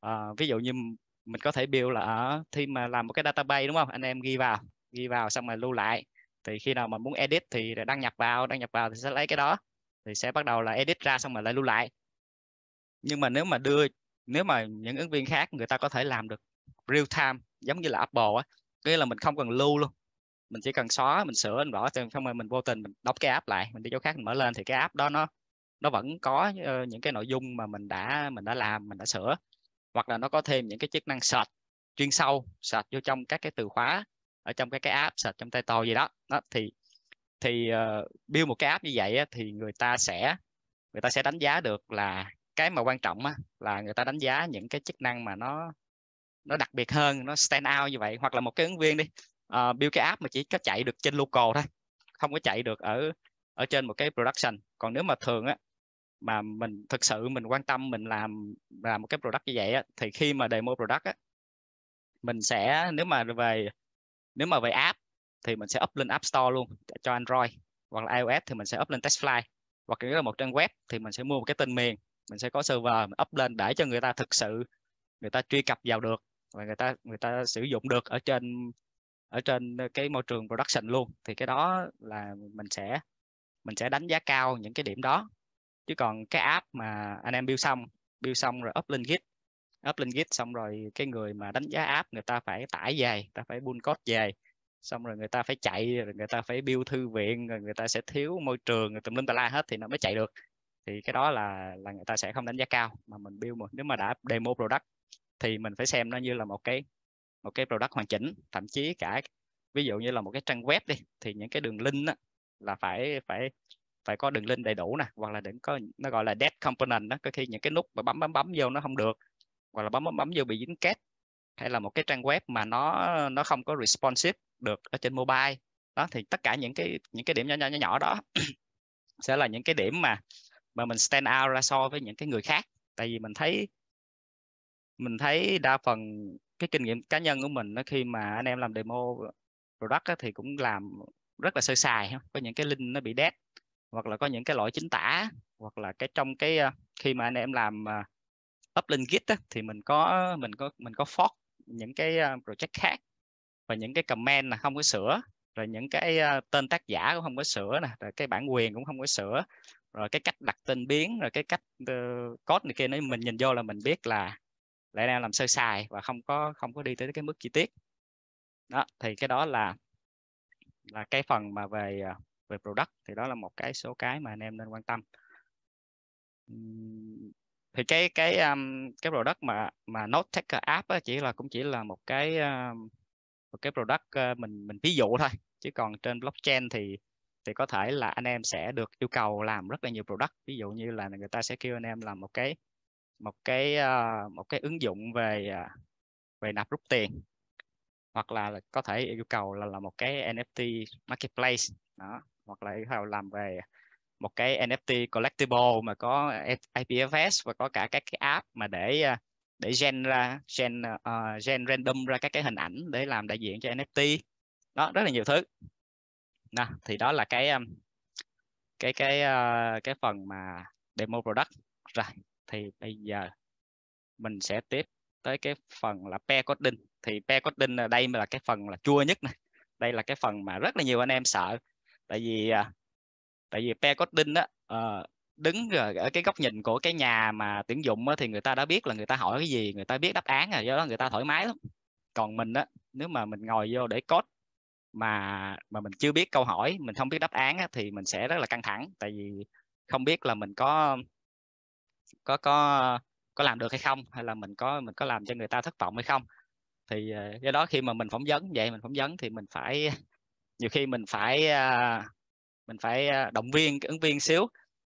à, ví dụ như mình có thể build là ở khi mà làm một cái database đúng không anh em ghi vào ghi vào xong rồi lưu lại thì khi nào mà muốn edit thì đăng nhập vào đăng nhập vào thì sẽ lấy cái đó thì sẽ bắt đầu là edit ra xong rồi lại lưu lại nhưng mà nếu mà đưa nếu mà những ứng viên khác người ta có thể làm được real time giống như là Apple á nghĩa là mình không cần lưu luôn mình chỉ cần xóa mình sửa mình bỏ xong rồi mình vô tình mình đóng cái app lại mình đi chỗ khác mình mở lên thì cái app đó nó nó vẫn có ờ, những cái nội dung mà mình đã mình đã làm mình đã sửa hoặc là nó có thêm những cái chức năng search chuyên sâu search vô trong các cái từ khóa ở trong các cái app search trong tay title gì đó đó thì thì uh, build một cái app như vậy á, thì người ta sẽ người ta sẽ đánh giá được là cái mà quan trọng á, là người ta đánh giá những cái chức năng mà nó nó đặc biệt hơn nó stand out như vậy hoặc là một cái ứng viên đi uh, build cái app mà chỉ có chạy được trên local thôi không có chạy được ở ở trên một cái production còn nếu mà thường á mà mình thực sự mình quan tâm mình làm làm một cái product như vậy á, thì khi mà demo product á, mình sẽ nếu mà về nếu mà về app thì mình sẽ up lên App Store luôn cho Android hoặc là iOS thì mình sẽ up lên test fly hoặc là một trang web thì mình sẽ mua một cái tên miền mình sẽ có server mình up lên để cho người ta thực sự người ta truy cập vào được và người ta người ta sử dụng được ở trên ở trên cái môi trường production luôn thì cái đó là mình sẽ mình sẽ đánh giá cao những cái điểm đó chứ còn cái app mà anh em build xong build xong rồi up lên git up lên git xong rồi cái người mà đánh giá app người ta phải tải về ta phải build code về xong rồi người ta phải chạy rồi người ta phải build thư viện rồi người ta sẽ thiếu môi trường rồi tùm lum tà la hết thì nó mới chạy được thì cái đó là là người ta sẽ không đánh giá cao mà mình build một nếu mà đã demo product thì mình phải xem nó như là một cái một cái product hoàn chỉnh thậm chí cả ví dụ như là một cái trang web đi thì những cái đường link đó, là phải phải phải có đường link đầy đủ nè hoặc là đừng có nó gọi là dead component đó có khi những cái nút mà bấm bấm bấm vô nó không được hoặc là bấm bấm bấm vô bị dính kết hay là một cái trang web mà nó nó không có responsive được ở trên mobile đó thì tất cả những cái những cái điểm nhỏ nhỏ nhỏ, nhỏ đó sẽ là những cái điểm mà mà mình stand out ra so với những cái người khác tại vì mình thấy mình thấy đa phần cái kinh nghiệm cá nhân của mình đó, khi mà anh em làm demo product đó, thì cũng làm rất là sơ sài có những cái link nó bị dead hoặc là có những cái lỗi chính tả hoặc là cái trong cái ờ, khi mà anh em làm ờ, up link git đó, thì mình có mình có mình có fork những cái ờ, project khác và những cái comment là không có sửa rồi những cái tên tác giả cũng không có sửa nè rồi cái bản quyền cũng không có sửa rồi cái cách đặt tên biến rồi cái cách uh, code này kia nói mình nhìn vô là mình biết là lại đang làm sơ sài và không có không có đi tới cái mức chi tiết đó thì cái đó là là cái phần mà về ờ, về product thì đó là một cái số cái mà anh em nên quan tâm thì cái cái um, cái product mà mà Note Taker app chỉ là cũng chỉ là một cái um, một cái product ờ, mình mình ví dụ thôi chứ còn trên blockchain thì thì có thể là anh em sẽ được yêu cầu làm rất là nhiều product ví dụ như là người ta sẽ kêu anh em làm một cái một cái ờ, một cái ứng dụng về ờ, về nạp rút tiền hoặc là có thể yêu cầu là là một cái NFT marketplace đó hoặc là yêu cầu làm về một cái NFT collectible mà có IPFS và có cả các cái app mà để ờ, để gen ra gen uh, gen random ra các cái hình ảnh để làm đại diện cho NFT đó rất là nhiều thứ đó, thì đó là cái um, cái cái ờ, cái phần mà demo product rồi thì bây giờ mình sẽ tiếp tới cái phần là pair coding thì pair coding ở đây là cái phần là chua nhất này đây là cái phần mà rất là nhiều anh em sợ tại vì ờ, tại vì pair coding đó ờ, đứng ở cái góc nhìn của cái nhà mà tuyển dụng thì người ta đã biết là người ta hỏi cái gì người ta biết đáp án rồi do đó người ta thoải mái lắm còn mình á nếu mà mình ngồi vô để code mà mà mình chưa biết câu hỏi mình không biết đáp án á, thì mình sẽ rất là căng thẳng tại vì không biết là mình có có có có làm được hay không hay là mình có mình có làm cho người ta thất vọng hay không thì ờ, do đó khi mà mình phỏng vấn vậy mình phỏng vấn thì mình phải nhiều khi mình phải à, mình phải à, động viên ứng viên xíu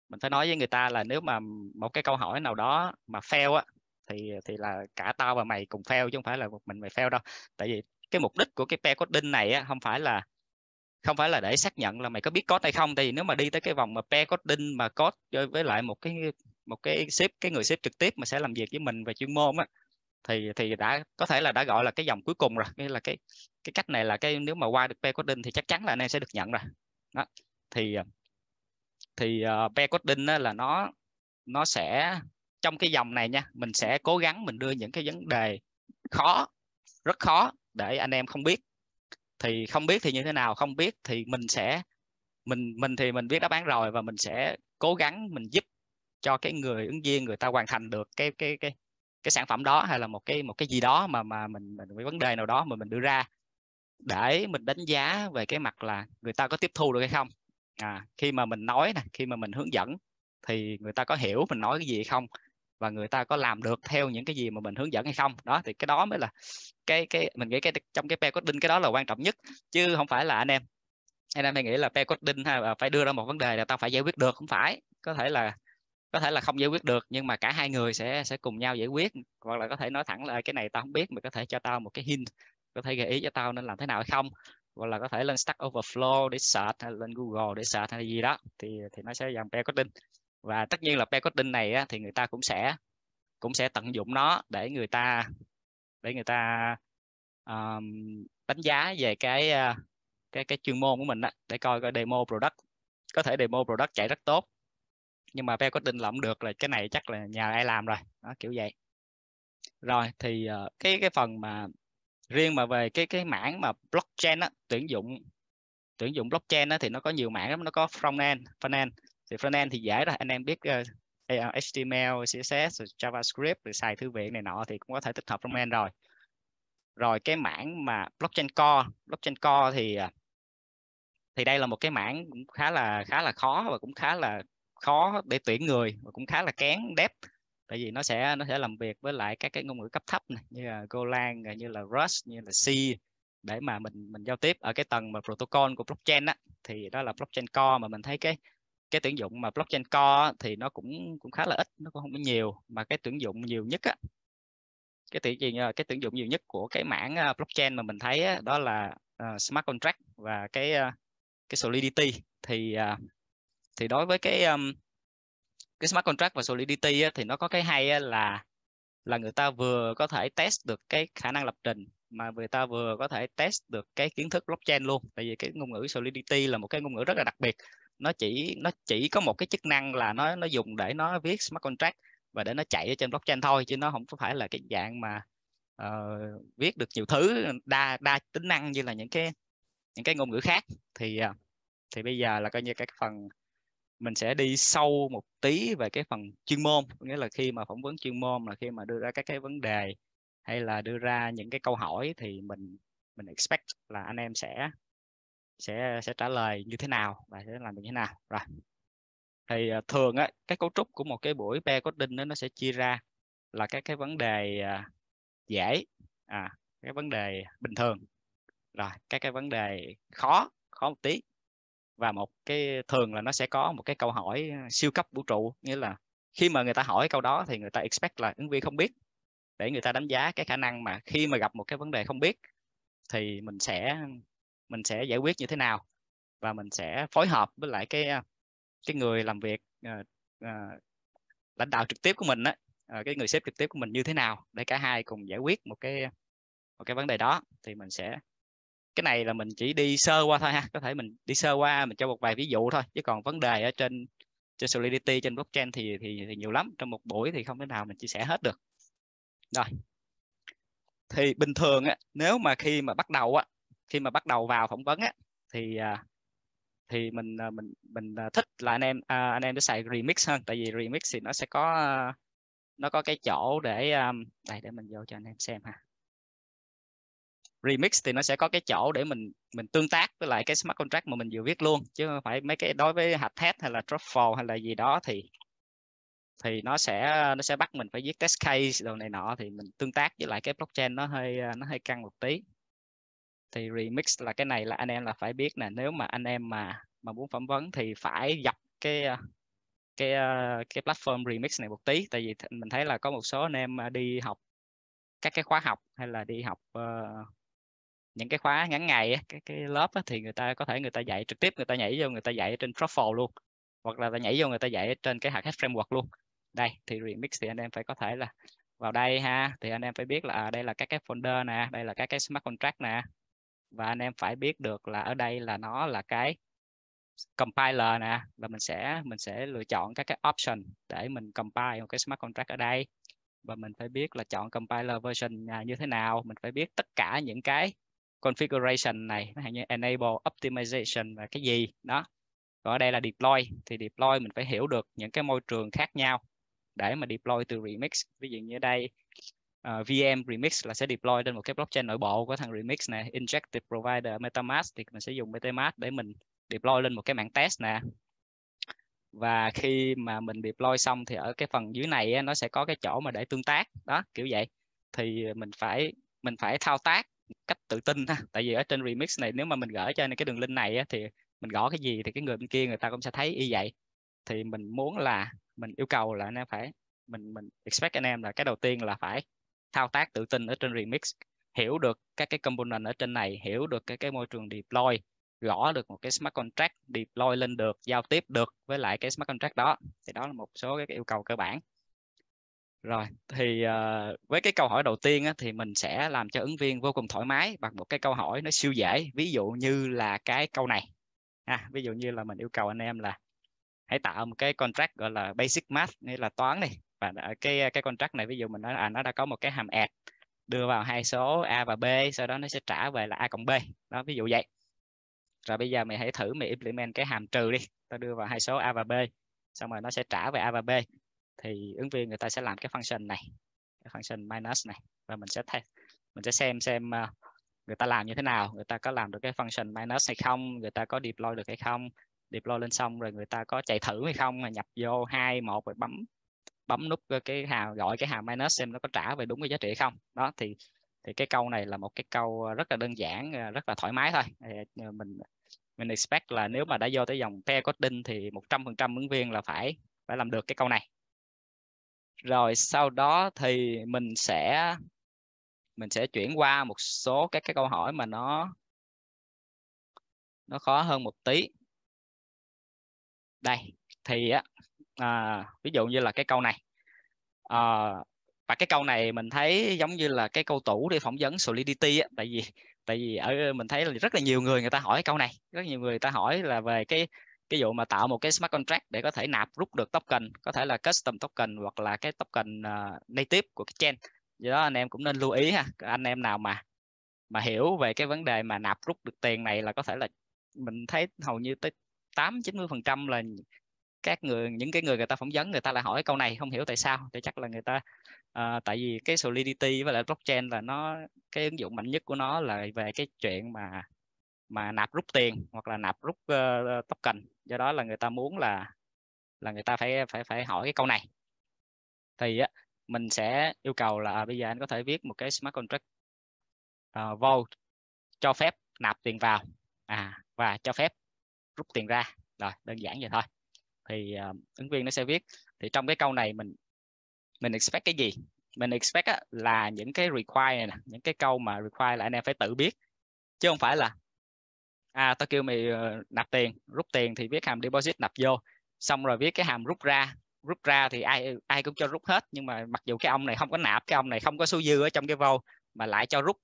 mình phải nói với người ta là nếu mà một cái câu hỏi nào đó mà fail á thì thì là cả tao và mày cùng fail chứ không phải là một mình mày fail đâu tại vì cái mục đích của cái pair coding này á, không phải là không phải là để xác nhận là mày có biết code hay không tại vì nếu mà đi tới cái vòng mà pair coding mà code với lại một cái một cái sếp cái người sếp trực tiếp mà sẽ làm việc với mình về chuyên môn á thì thì đã có thể là đã gọi là cái dòng cuối cùng rồi nghĩa là cái cái cách này là cái nếu mà qua được pair coding thì chắc chắn là anh em sẽ được nhận rồi đó thì ờ, thì uh, pair coding á, là nó nó sẽ trong cái dòng này nha mình sẽ cố gắng mình đưa những cái vấn đề khó rất khó để anh em không biết thì không biết thì như thế nào không biết thì mình sẽ mình mình thì mình biết đáp án rồi và mình sẽ cố gắng mình giúp cho cái người ứng viên người ta hoàn thành được cái cái cái cái sản phẩm đó hay là một cái một cái gì đó mà mà mình mình cái vấn đề nào đó mà mình đưa ra để mình đánh giá về cái mặt là người ta có tiếp thu được hay không à, khi mà mình nói nè khi mà mình hướng dẫn thì người ta có hiểu mình nói cái gì hay không và người ta có làm được theo những cái gì mà mình hướng dẫn hay không đó thì cái đó mới là cái cái mình nghĩ cái trong cái pair coding cái đó là quan trọng nhất chứ không phải là anh em anh em hay nghĩ là pair coding hay à, phải đưa ra một vấn đề là tao phải giải quyết được không phải có thể là có thể là không giải quyết được nhưng mà cả hai người sẽ sẽ cùng nhau giải quyết hoặc là có thể nói thẳng là cái này tao không biết mà có thể cho tao một cái hint có thể gợi ý cho tao nên làm thế nào hay không hoặc là có thể lên Stack Overflow để search hay lên Google để search hay gì đó thì thì nó sẽ dần pair coding và tất nhiên là pair này á, thì người ta cũng sẽ cũng sẽ tận dụng nó để người ta để người ta um, đánh giá về cái ờ, cái cái chuyên môn của mình á, để coi coi demo product có thể demo product chạy rất tốt nhưng mà pair coding là không được là cái này chắc là nhà ai làm rồi đó, kiểu vậy rồi thì uh, cái cái phần mà riêng mà về cái cái mảng mà blockchain á tuyển dụng tuyển dụng blockchain á, thì nó có nhiều mảng lắm nó có front end front end thì frontend thì dễ rồi anh em biết uh, ờ, HTML, CSS, JavaScript rồi xài thư viện này nọ thì cũng có thể tích hợp frontend rồi rồi cái mảng mà blockchain core blockchain core thì ờ, thì đây là một cái mảng cũng khá là khá là khó và cũng khá là khó để tuyển người và cũng khá là kén đép tại vì nó sẽ nó sẽ làm việc với lại các cái ngôn ngữ cấp thấp này, như là Golang như là Rust như là C để mà mình mình giao tiếp ở cái tầng mà protocol của blockchain á thì đó là blockchain core mà mình thấy cái cái tuyển dụng mà blockchain core thì nó cũng cũng khá là ít nó cũng không có nhiều mà cái tuyển dụng nhiều nhất á cái tuyển cái tuyển dụng nhiều nhất của cái mảng à, blockchain mà mình thấy á, đó là uh, smart contract và cái uh, cái solidity thì uh, thì đối với cái um, cái smart contract và solidity á, thì nó có cái hay á, là là người ta vừa có thể test được cái khả năng lập trình mà người ta vừa có thể test được cái kiến thức blockchain luôn tại vì cái ngôn ngữ solidity là một cái ngôn ngữ rất là đặc biệt nó chỉ nó chỉ có một cái chức năng là nó nó dùng để nó viết smart contract và để nó chạy ở trên blockchain thôi chứ nó không có phải là cái dạng mà uh, viết được nhiều thứ đa đa tính năng như là những cái những cái ngôn ngữ khác thì ờ, thì bây giờ là coi như cái phần mình sẽ đi sâu một tí về cái phần chuyên môn nghĩa là khi mà phỏng vấn chuyên môn là khi mà đưa ra các cái vấn đề hay là đưa ra những cái câu hỏi thì mình mình expect là anh em sẽ sẽ sẽ trả lời như thế nào và sẽ làm như thế nào rồi thì à, thường á, cái cấu trúc của một cái buổi pair coding đó, nó sẽ chia ra là các cái vấn đề à, dễ à, cái vấn đề bình thường rồi các cái vấn đề khó khó một tí và một cái thường là nó sẽ có một cái câu hỏi à, siêu cấp vũ trụ nghĩa là khi mà người ta hỏi câu đó thì người ta expect là ứng viên không biết để người ta đánh giá cái khả năng mà khi mà gặp một cái vấn đề không biết thì mình sẽ mình sẽ giải quyết như thế nào và mình sẽ phối hợp với lại cái à, cái người làm việc uh, uh, lãnh đạo trực tiếp của mình á uh, cái người sếp trực tiếp của mình như thế nào để cả hai cùng giải quyết một cái một cái vấn đề đó thì mình sẽ cái này là mình chỉ đi sơ qua thôi ha có thể mình đi sơ qua mình cho một vài ví dụ thôi chứ còn vấn đề ở trên trên solidity trên blockchain thì thì, thì nhiều lắm trong một buổi thì không thể nào mình chia sẻ hết được rồi thì bình thường á nếu mà khi mà bắt đầu á khi mà bắt đầu vào phỏng vấn á thì à, thì mình à, mình mình à, thích là anh em anh em để xài remix hơn tại vì remix thì nó sẽ có nó có cái chỗ để um, đây để mình vô cho anh em xem ha remix thì nó sẽ có cái chỗ để mình mình tương tác với lại cái smart contract mà mình vừa viết luôn chứ không phải mấy cái đối với hạch test hay là truffle hay là gì đó thì thì nó sẽ nó sẽ bắt mình phải viết test case đồ này nọ thì mình tương tác với lại cái blockchain nó hơi nó hơi căng một tí thì remix là cái này là anh em là phải biết nè nếu mà anh em mà mà muốn phỏng vấn thì phải gặp cái ờ, cái ờ, cái platform remix này một tí tại vì mình thấy là có một số anh em ờ, đi học các cái khóa học hay là đi học những cái khóa ngắn ngày cái cái lớp thì người ta có thể người ta dạy trực tiếp người ta nhảy vô người ta dạy trên Truffle luôn hoặc là ta nhảy vô người ta dạy trên cái hạt framework luôn đây thì remix thì anh em phải có thể là vào đây ha thì anh em phải biết là à, đây là các cái folder nè đây là các cái smart contract nè và anh em phải biết được là ở đây là nó là cái compiler nè và mình sẽ mình sẽ lựa chọn các cái option để mình compile một cái smart contract ở đây và mình phải biết là chọn compiler version à, như thế nào mình phải biết tất cả những cái configuration này ví như enable optimization và cái gì đó còn ở đây là deploy thì deploy mình phải hiểu được những cái môi trường khác nhau để mà deploy từ remix ví dụ như đây uh, ờ, VM Remix là sẽ deploy lên một cái blockchain nội bộ của thằng Remix nè, Injective Provider MetaMask thì mình sẽ dùng MetaMask để mình deploy lên một cái mạng test nè. Và khi mà mình deploy xong thì ở cái phần dưới này á, nó sẽ có cái chỗ mà để tương tác, đó kiểu vậy. Thì mình phải mình phải thao tác cách tự tin ha. Tại vì ở trên Remix này nếu mà mình gửi cho cái đường link này á, thì mình gõ cái gì thì cái người bên kia người ta cũng sẽ thấy y vậy. Thì mình muốn là mình yêu cầu là anh em phải mình mình expect anh em là cái đầu tiên là phải thao tác tự tin ở trên remix hiểu được các cái component ở trên này hiểu được cái cái môi trường deploy gõ được một cái smart contract deploy lên được giao tiếp được với lại cái smart contract đó thì đó là một số cái yêu cầu cơ bản rồi thì uh, với cái câu hỏi đầu tiên á, thì mình sẽ làm cho ứng viên vô cùng thoải mái bằng một cái câu hỏi nó siêu dễ ví dụ như là cái câu này à, ví dụ như là mình yêu cầu anh em là hãy tạo một cái contract gọi là basic math nghĩa là toán này và đã, cái cái contract này ví dụ mình nói là à, nó đã có một cái hàm add đưa vào hai số a và b sau đó nó sẽ trả về là a cộng b đó ví dụ vậy rồi bây giờ mày hãy thử mày implement cái hàm trừ đi ta đưa vào hai số a và b xong rồi nó sẽ trả về a và b thì ứng viên người ta sẽ làm cái function này cái function minus này và mình sẽ thay, mình sẽ xem xem ờ, người ta làm như thế nào người ta có làm được cái function minus hay không người ta có deploy được hay không deploy lên xong rồi người ta có chạy thử hay không mà nhập vô hai một rồi bấm bấm nút ờ, cái hàm gọi cái hàm minus xem nó có trả về đúng cái giá trị không đó thì thì cái câu này là một cái câu ờ, rất là đơn giản ờ, rất là thoải mái thôi mình mình expect là nếu mà đã vô tới dòng pair coding thì 100% ứng viên là phải phải làm được cái câu này rồi sau đó thì mình sẽ mình sẽ chuyển qua một số các cái câu hỏi mà nó nó khó hơn một tí đây thì á à, ví dụ như là cái câu này à, và cái câu này mình thấy giống như là cái câu tủ đi phỏng vấn solidity á, tại vì tại vì ở mình thấy là rất là nhiều người người ta hỏi câu này rất nhiều người, người ta hỏi là về cái cái vụ mà tạo một cái smart contract để có thể nạp rút được token có thể là custom token hoặc là cái token ờ, native của cái chain do đó anh em cũng nên lưu ý ha anh em nào mà mà hiểu về cái vấn đề mà nạp rút được tiền này là có thể là mình thấy hầu như tới 8 90 phần trăm là các người những cái người người ta phỏng vấn người ta lại hỏi câu này không hiểu tại sao thì chắc là người ta uh, tại vì cái solidity với lại blockchain là nó cái ứng dụng mạnh nhất của nó là về cái chuyện mà mà nạp rút tiền hoặc là nạp rút uh, token do đó là người ta muốn là là người ta phải phải phải hỏi cái câu này thì uh, mình sẽ yêu cầu là à, bây giờ anh có thể viết một cái smart contract uh, vault cho phép nạp tiền vào à và cho phép rút tiền ra rồi đơn giản vậy thôi thì uh, ứng viên nó sẽ viết thì trong cái câu này mình mình expect cái gì mình expect á, là những cái require này, những cái câu mà require là anh em phải tự biết chứ không phải là à tao kêu mày uh, nạp tiền rút tiền thì viết hàm deposit nạp vô xong rồi viết cái hàm rút ra rút ra thì ai ai cũng cho rút hết nhưng mà mặc dù cái ông này không có nạp cái ông này không có số dư ở trong cái vô mà lại cho rút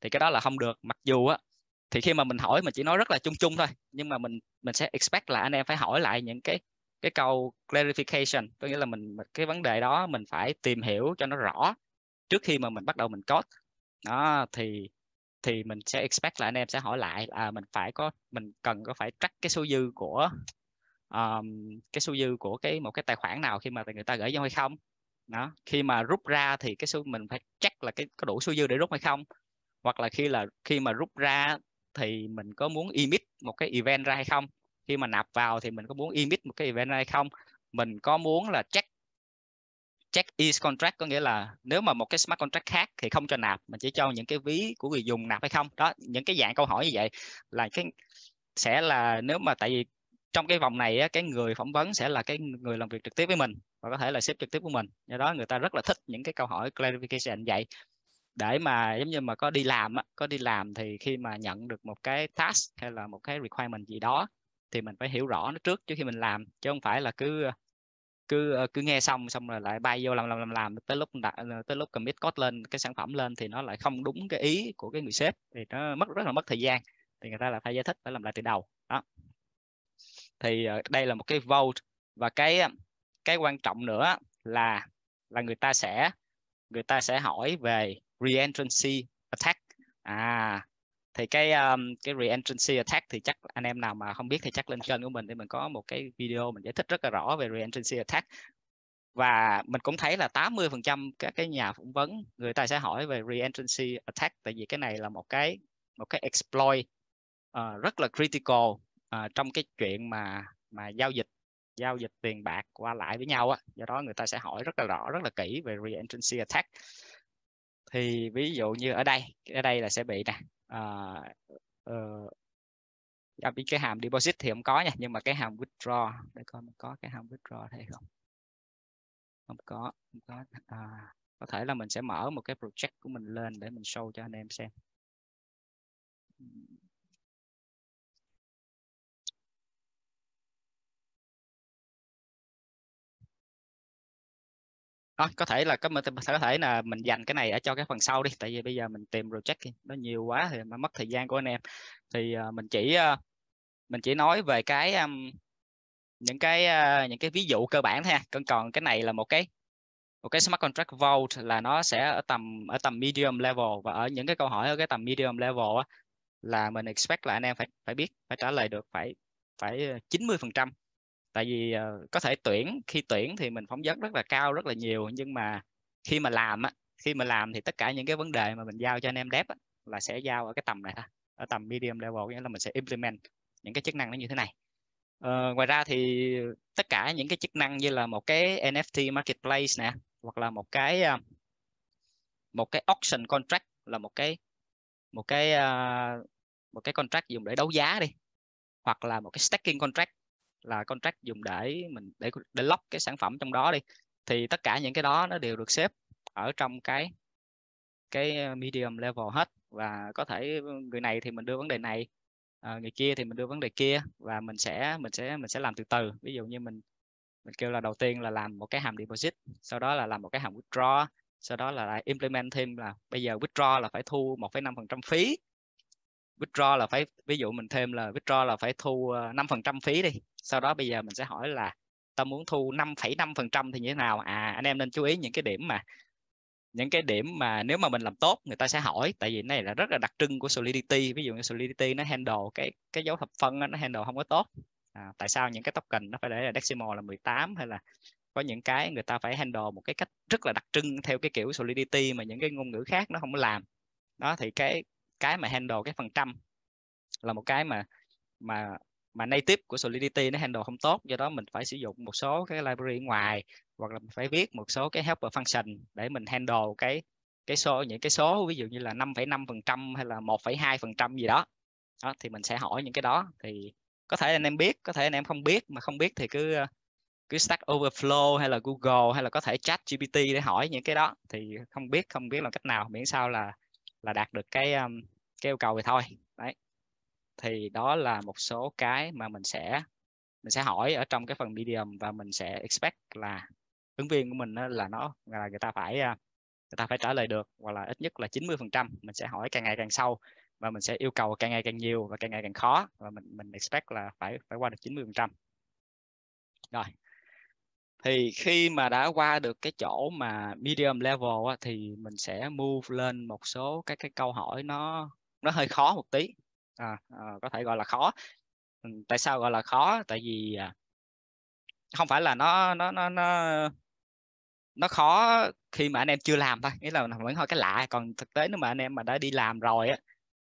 thì cái đó là không được mặc dù á thì khi mà mình hỏi mình chỉ nói rất là chung chung thôi nhưng mà mình mình sẽ expect là anh em phải hỏi lại những cái cái câu clarification có nghĩa là mình cái vấn đề đó mình phải tìm hiểu cho nó rõ trước khi mà mình bắt đầu mình code đó thì thì mình sẽ expect là anh em sẽ hỏi lại là mình phải có mình cần có phải track cái số dư của um, cái số dư của cái một cái tài khoản nào khi mà người ta gửi vô hay không đó khi mà rút ra thì cái số mình phải check là cái có đủ số dư để rút hay không hoặc là khi là khi mà rút ra thì mình có muốn emit một cái event ra hay không khi mà nạp vào thì mình có muốn emit một cái event này không mình có muốn là check check is contract có nghĩa là nếu mà một cái smart contract khác thì không cho nạp mình chỉ cho những cái ví của người dùng nạp hay không đó những cái dạng câu hỏi như vậy là cái sẽ là nếu mà tại vì trong cái vòng này á, cái người phỏng vấn sẽ là cái người làm việc trực tiếp với mình và có thể là sếp trực tiếp của mình do đó người ta rất là thích những cái câu hỏi clarification vậy để mà giống như mà có đi làm á, có đi làm thì khi mà nhận được một cái task hay là một cái requirement gì đó thì mình phải hiểu rõ nó trước trước khi mình làm chứ không phải là cứ cứ ờ, cứ nghe xong xong rồi lại bay vô làm làm làm làm tới lúc đã, ờ, tới lúc commit code lên cái sản phẩm lên thì nó lại không đúng cái ý của cái người sếp thì nó mất rất là mất thời gian thì người ta lại phải giải thích phải làm lại từ đầu đó thì ờ, đây là một cái vote và cái cái quan trọng nữa là là người ta sẽ người ta sẽ hỏi về reentrancy attack à thì cái um, cái reentrancy attack thì chắc anh em nào mà không biết thì chắc lên kênh của mình thì mình có một cái video mình giải thích rất là rõ về reentrancy attack và mình cũng thấy là 80% các cái nhà phỏng vấn người ta sẽ hỏi về reentrancy attack tại vì cái này là một cái một cái exploit uh, rất là critical uh, trong cái chuyện mà mà giao dịch giao dịch tiền bạc qua lại với nhau á do đó người ta sẽ hỏi rất là rõ rất là kỹ về reentrancy attack thì ví dụ như ở đây ở đây là sẽ bị nè uh, uh, cái hàm deposit thì không có nha nhưng mà cái hàm withdraw để coi mình có cái hàm withdraw hay không không có không có à, có thể là mình sẽ mở một cái project của mình lên để mình show cho anh em xem à, có thể là có, có thể là mình dành cái này ở cho cái phần sau đi tại vì bây giờ mình tìm project nó nhiều quá thì mà mất thời gian của anh em thì uh, mình chỉ uh, mình chỉ nói về cái um, những cái uh, những cái ví dụ cơ bản thôi còn còn cái này là một cái một cái smart contract vault là nó sẽ ở tầm ở tầm medium level và ở những cái câu hỏi ở cái tầm medium level á, là mình expect là anh em phải phải biết phải trả lời được phải phải 90 phần trăm tại vì ờ, có thể tuyển khi tuyển thì mình phóng vấn rất là cao rất là nhiều nhưng mà khi mà làm á khi mà làm thì tất cả những cái vấn đề mà mình giao cho anh em dev là sẽ giao ở cái tầm này ha ở tầm medium level nghĩa là mình sẽ implement những cái chức năng nó như thế này ờ, ngoài ra thì tất cả những cái chức năng như là một cái NFT marketplace nè hoặc là một cái ờ, một cái auction contract là một cái một cái ờ, một cái contract dùng để đấu giá đi hoặc là một cái stacking contract là contract dùng để mình để để lock cái sản phẩm trong đó đi thì tất cả những cái đó nó đều được xếp ở trong cái cái ờ, medium level hết và có thể người này thì mình đưa vấn đề này ờ, người kia thì mình đưa vấn đề kia và mình sẽ mình sẽ mình sẽ làm từ từ ví dụ như mình mình kêu là đầu tiên là làm một cái hàm deposit sau đó là làm một cái hàm withdraw sau đó là lại implement thêm là bây giờ withdraw là phải thu 1,5% phí withdraw là phải ví dụ mình thêm là withdraw là phải thu 5% ờ, phí đi sau đó bây giờ mình sẽ hỏi là ta muốn thu 5,5% thì như thế nào à anh em nên chú ý những cái điểm mà những cái điểm mà nếu mà mình làm tốt người ta sẽ hỏi tại vì này là rất là đặc trưng của solidity ví dụ như solidity nó handle cái cái dấu thập phân nó handle không có tốt à, tại sao những cái token nó phải để là decimal là 18 hay là có những cái người ta phải handle một cái cách rất là đặc trưng theo cái kiểu solidity mà những cái ngôn ngữ khác nó không có làm đó thì cái cái mà handle cái phần trăm là một cái mà mà mà native của Solidity nó handle không tốt do đó mình phải sử dụng một số cái library ngoài hoặc là mình phải viết một số cái helper function để mình handle cái cái số những cái số ví dụ như là 5,5% hay là 1,2% gì đó. đó thì mình sẽ hỏi những cái đó thì có thể anh em biết có thể anh em không biết mà không biết thì cứ cứ Stack Overflow hay là Google hay là có thể chat GPT để hỏi những cái đó thì không biết không biết là cách nào miễn sao là là đạt được cái um, cái yêu cầu thì thôi đấy thì đó là một số cái mà mình sẽ mình sẽ hỏi ở trong cái phần medium và mình sẽ expect là ứng viên của mình là nó là người ta phải à, người ta phải trả lời được hoặc là ít nhất là 90 phần trăm mình sẽ hỏi càng ngày càng sâu và mình sẽ yêu cầu càng ngày càng nhiều và càng ngày càng khó và mình mình expect là phải phải qua được 90 phần trăm rồi thì khi mà đã qua được cái chỗ mà medium level á, thì mình sẽ move lên một số các cái câu hỏi nó nó hơi khó một tí à, à, có thể gọi là khó ừ, tại sao gọi là khó tại vì à, không phải là nó nó nó nó nó khó khi mà anh em chưa làm thôi nghĩa là vẫn hơi cái lạ còn thực tế nếu mà anh em mà đã đi làm rồi á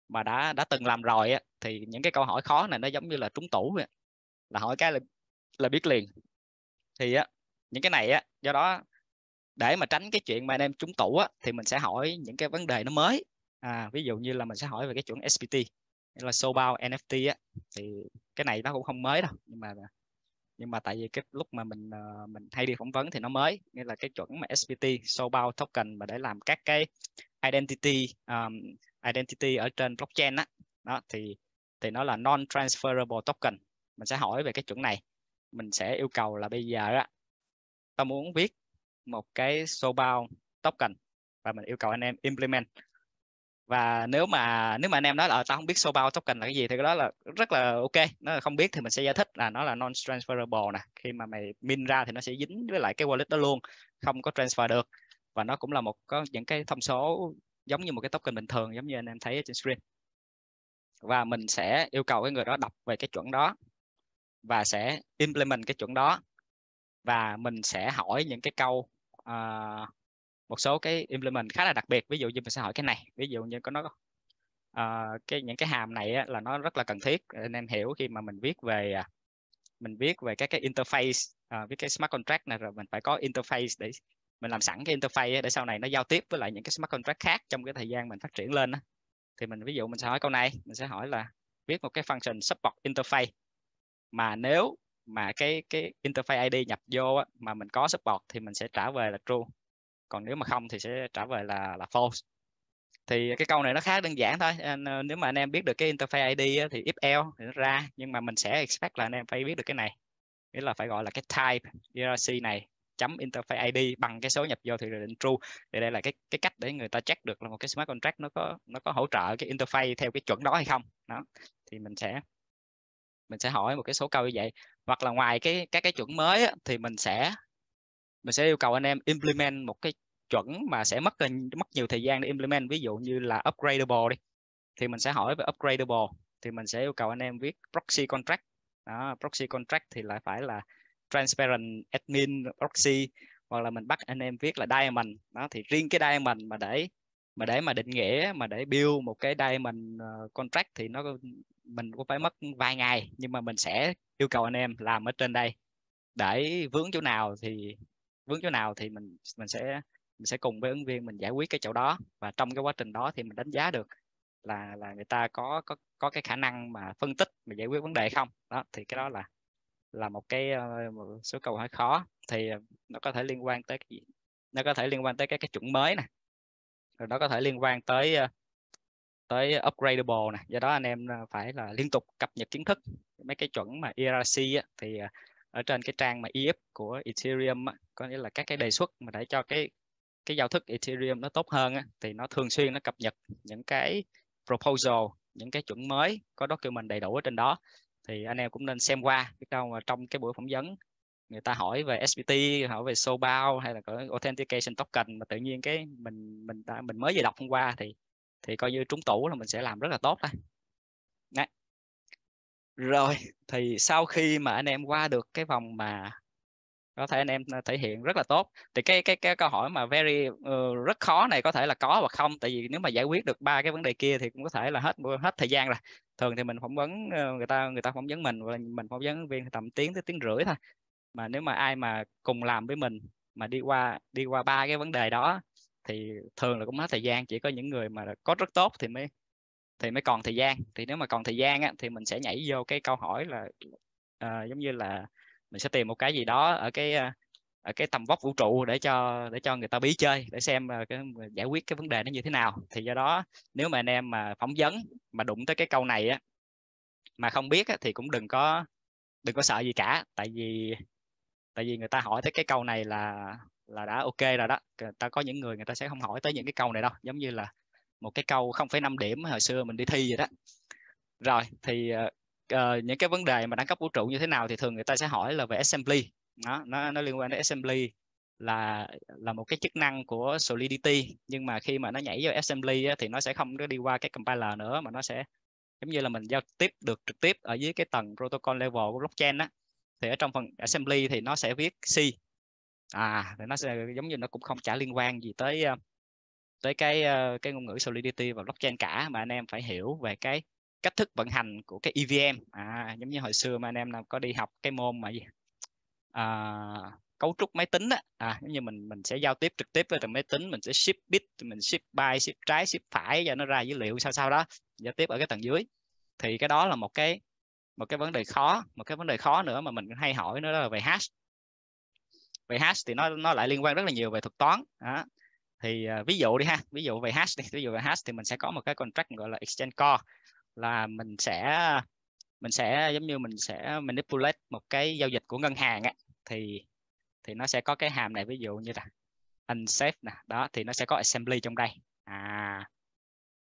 mà đã đã từng làm rồi á thì những cái câu hỏi khó này nó giống như là trúng tủ vậy là hỏi cái là là biết liền thì á những cái này á do đó để mà tránh cái chuyện mà anh em trúng tủ á, thì mình sẽ hỏi những cái vấn đề nó mới à, ví dụ như là mình sẽ hỏi về cái chuẩn SPT là show bao NFT á, thì cái này nó cũng không mới đâu nhưng mà nhưng mà tại vì cái lúc mà mình ờ, mình hay đi phỏng vấn thì nó mới nghĩa là cái chuẩn mà SPT show bao token mà để làm các cái identity um, identity ở trên blockchain á đó thì thì nó là non transferable token mình sẽ hỏi về cái chuẩn này mình sẽ yêu cầu là bây giờ á, ta muốn viết một cái số bao token và mình yêu cầu anh em implement và nếu mà nếu mà anh em nói là ờ, tao không biết số bao token là cái gì thì cái đó là rất là ok nó là không biết thì mình sẽ giải thích là nó là non transferable nè khi mà mày min ra thì nó sẽ dính với lại cái wallet đó luôn không có transfer được và nó cũng là một có những cái thông số giống như một cái token bình thường giống như anh em thấy ở trên screen và mình sẽ yêu cầu cái người đó đọc về cái chuẩn đó và sẽ implement cái chuẩn đó và mình sẽ hỏi những cái câu uh, một số cái implement khá là đặc biệt ví dụ như mình sẽ hỏi cái này ví dụ như có nó uh, cái những cái hàm này á, là nó rất là cần thiết anh em hiểu khi mà mình viết về à, mình viết về các cái interface uh, với cái smart contract này rồi mình phải có interface để mình làm sẵn cái interface để sau này nó giao tiếp với lại những cái smart contract khác trong cái thời gian mình phát triển lên á. thì mình ví dụ mình sẽ hỏi câu này mình sẽ hỏi là viết một cái function support interface mà nếu mà cái cái interface ID nhập vô á, mà mình có support thì mình sẽ trả về là true còn nếu mà không thì sẽ trả về là là false thì cái câu này nó khá đơn giản thôi ờ, nếu mà anh em biết được cái interface ID á, thì if l thì nó ra nhưng mà mình sẽ expect là anh em phải biết được cái này nghĩa là phải gọi là cái type ERC này chấm interface ID bằng cái số nhập vô thì định true thì đây là cái cái cách để người ta check được là một cái smart contract nó có nó có hỗ trợ cái interface theo cái chuẩn đó hay không đó thì mình sẽ mình sẽ hỏi một cái số câu như vậy hoặc là ngoài cái các cái chuẩn mới á, thì mình sẽ mình sẽ yêu cầu anh em implement một cái chuẩn mà sẽ mất mất nhiều thời gian để implement ví dụ như là upgradable đi thì mình sẽ hỏi về upgradable thì mình sẽ yêu cầu anh em viết proxy contract đó, proxy contract thì lại phải là transparent admin proxy hoặc là mình bắt anh em viết là diamond đó thì riêng cái diamond mà để mà để mà định nghĩa mà để build một cái diamond ờ, contract thì nó mình cũng phải mất vài ngày nhưng mà mình sẽ yêu cầu anh em làm ở trên đây để vướng chỗ nào thì vướng chỗ nào thì mình mình sẽ mình sẽ cùng với ứng viên mình giải quyết cái chỗ đó và trong cái quá trình đó thì mình đánh giá được là là người ta có có có cái khả năng mà phân tích mà giải quyết vấn đề không đó thì cái đó là là một cái ờ, một số câu hỏi khó thì ờ, nó có thể liên quan tới cái gì nó có thể liên quan tới các cái chuẩn mới nè rồi nó có thể liên quan tới ờ, tới upgradable nè do đó anh em ờ, phải là liên tục cập nhật kiến thức mấy cái chuẩn mà ERC á, thì ờ, ở trên cái trang mà EF của Ethereum á, có nghĩa là các cái đề xuất mà để cho cái cái giao thức Ethereum nó tốt hơn á, thì nó thường xuyên nó cập nhật những cái proposal những cái chuẩn mới có document đầy đủ ở trên đó thì anh em cũng nên xem qua biết đâu mà trong cái buổi phỏng vấn người ta hỏi về SPT hỏi về SOBAO hay là có authentication token mà tự nhiên cái mình mình ta mình mới vừa đọc hôm qua thì thì coi như trúng tủ là mình sẽ làm rất là tốt đây Đấy. rồi thì sau khi mà anh em qua được cái vòng mà có thể anh em ờ, thể hiện rất là tốt thì cái cái cái câu hỏi mà very uh, rất khó này có thể là có và không tại vì nếu mà giải quyết được ba cái vấn đề kia thì cũng có thể là hết hết thời gian rồi thường thì mình phỏng vấn ờ, người ta người ta phỏng vấn mình và mình phỏng vấn viên tầm tiếng tới tiếng rưỡi thôi mà nếu mà ai mà cùng làm với mình mà đi qua đi qua ba cái vấn đề đó thì thường là cũng hết thời gian chỉ có những người mà có rất tốt thì mới thì mới còn thời gian thì nếu mà còn thời gian á, thì mình sẽ nhảy vô cái câu hỏi là uh, giống như là mình sẽ tìm một cái gì đó ở cái uh, ở cái tầm vóc vũ trụ để cho để cho người ta bí chơi để xem uh, cái, giải quyết cái vấn đề nó như thế nào thì do đó nếu mà anh em mà phỏng vấn mà đụng tới cái câu này á, mà không biết á, thì cũng đừng có đừng có sợ gì cả tại vì tại vì người ta hỏi tới cái câu này là là đã ok rồi đó người ta có những người người ta sẽ không hỏi tới những cái câu này đâu giống như là một cái câu 0,5 điểm hồi xưa mình đi thi vậy đó rồi thì uh, những cái vấn đề mà đẳng cấp vũ trụ như thế nào thì thường người ta sẽ hỏi là về assembly đó, nó nó liên quan đến assembly là là một cái chức năng của solidity nhưng mà khi mà nó nhảy vào assembly á, thì nó sẽ không đi qua cái compiler nữa mà nó sẽ giống như là mình giao tiếp được trực tiếp ở dưới cái tầng protocol level của blockchain á thì ở trong phần assembly thì nó sẽ viết C à thì nó sẽ giống như nó cũng không trả liên quan gì tới ờ, tới cái ờ, cái ngôn ngữ solidity và blockchain cả mà anh em phải hiểu về cái cách thức vận hành của cái EVM à giống như hồi xưa mà anh em nào có đi học cái môn mà gì à, cấu trúc máy tính á à giống như mình mình sẽ giao tiếp trực tiếp với thằng máy tính mình sẽ ship bit mình ship by ship trái ship phải cho nó ra dữ liệu sao sao đó giao tiếp ở cái tầng dưới thì cái đó là một cái một cái vấn đề khó một cái vấn đề khó nữa mà mình hay hỏi nữa là về hash về hash thì nó nó lại liên quan rất là nhiều về thuật toán đó. thì uh, ví dụ đi ha ví dụ về hash đi ví dụ về hash thì mình sẽ có một cái contract gọi là exchange core là mình sẽ mình sẽ giống như mình sẽ manipulate một cái giao dịch của ngân hàng ấy. thì thì nó sẽ có cái hàm này ví dụ như là unsafe nè đó thì nó sẽ có assembly trong đây à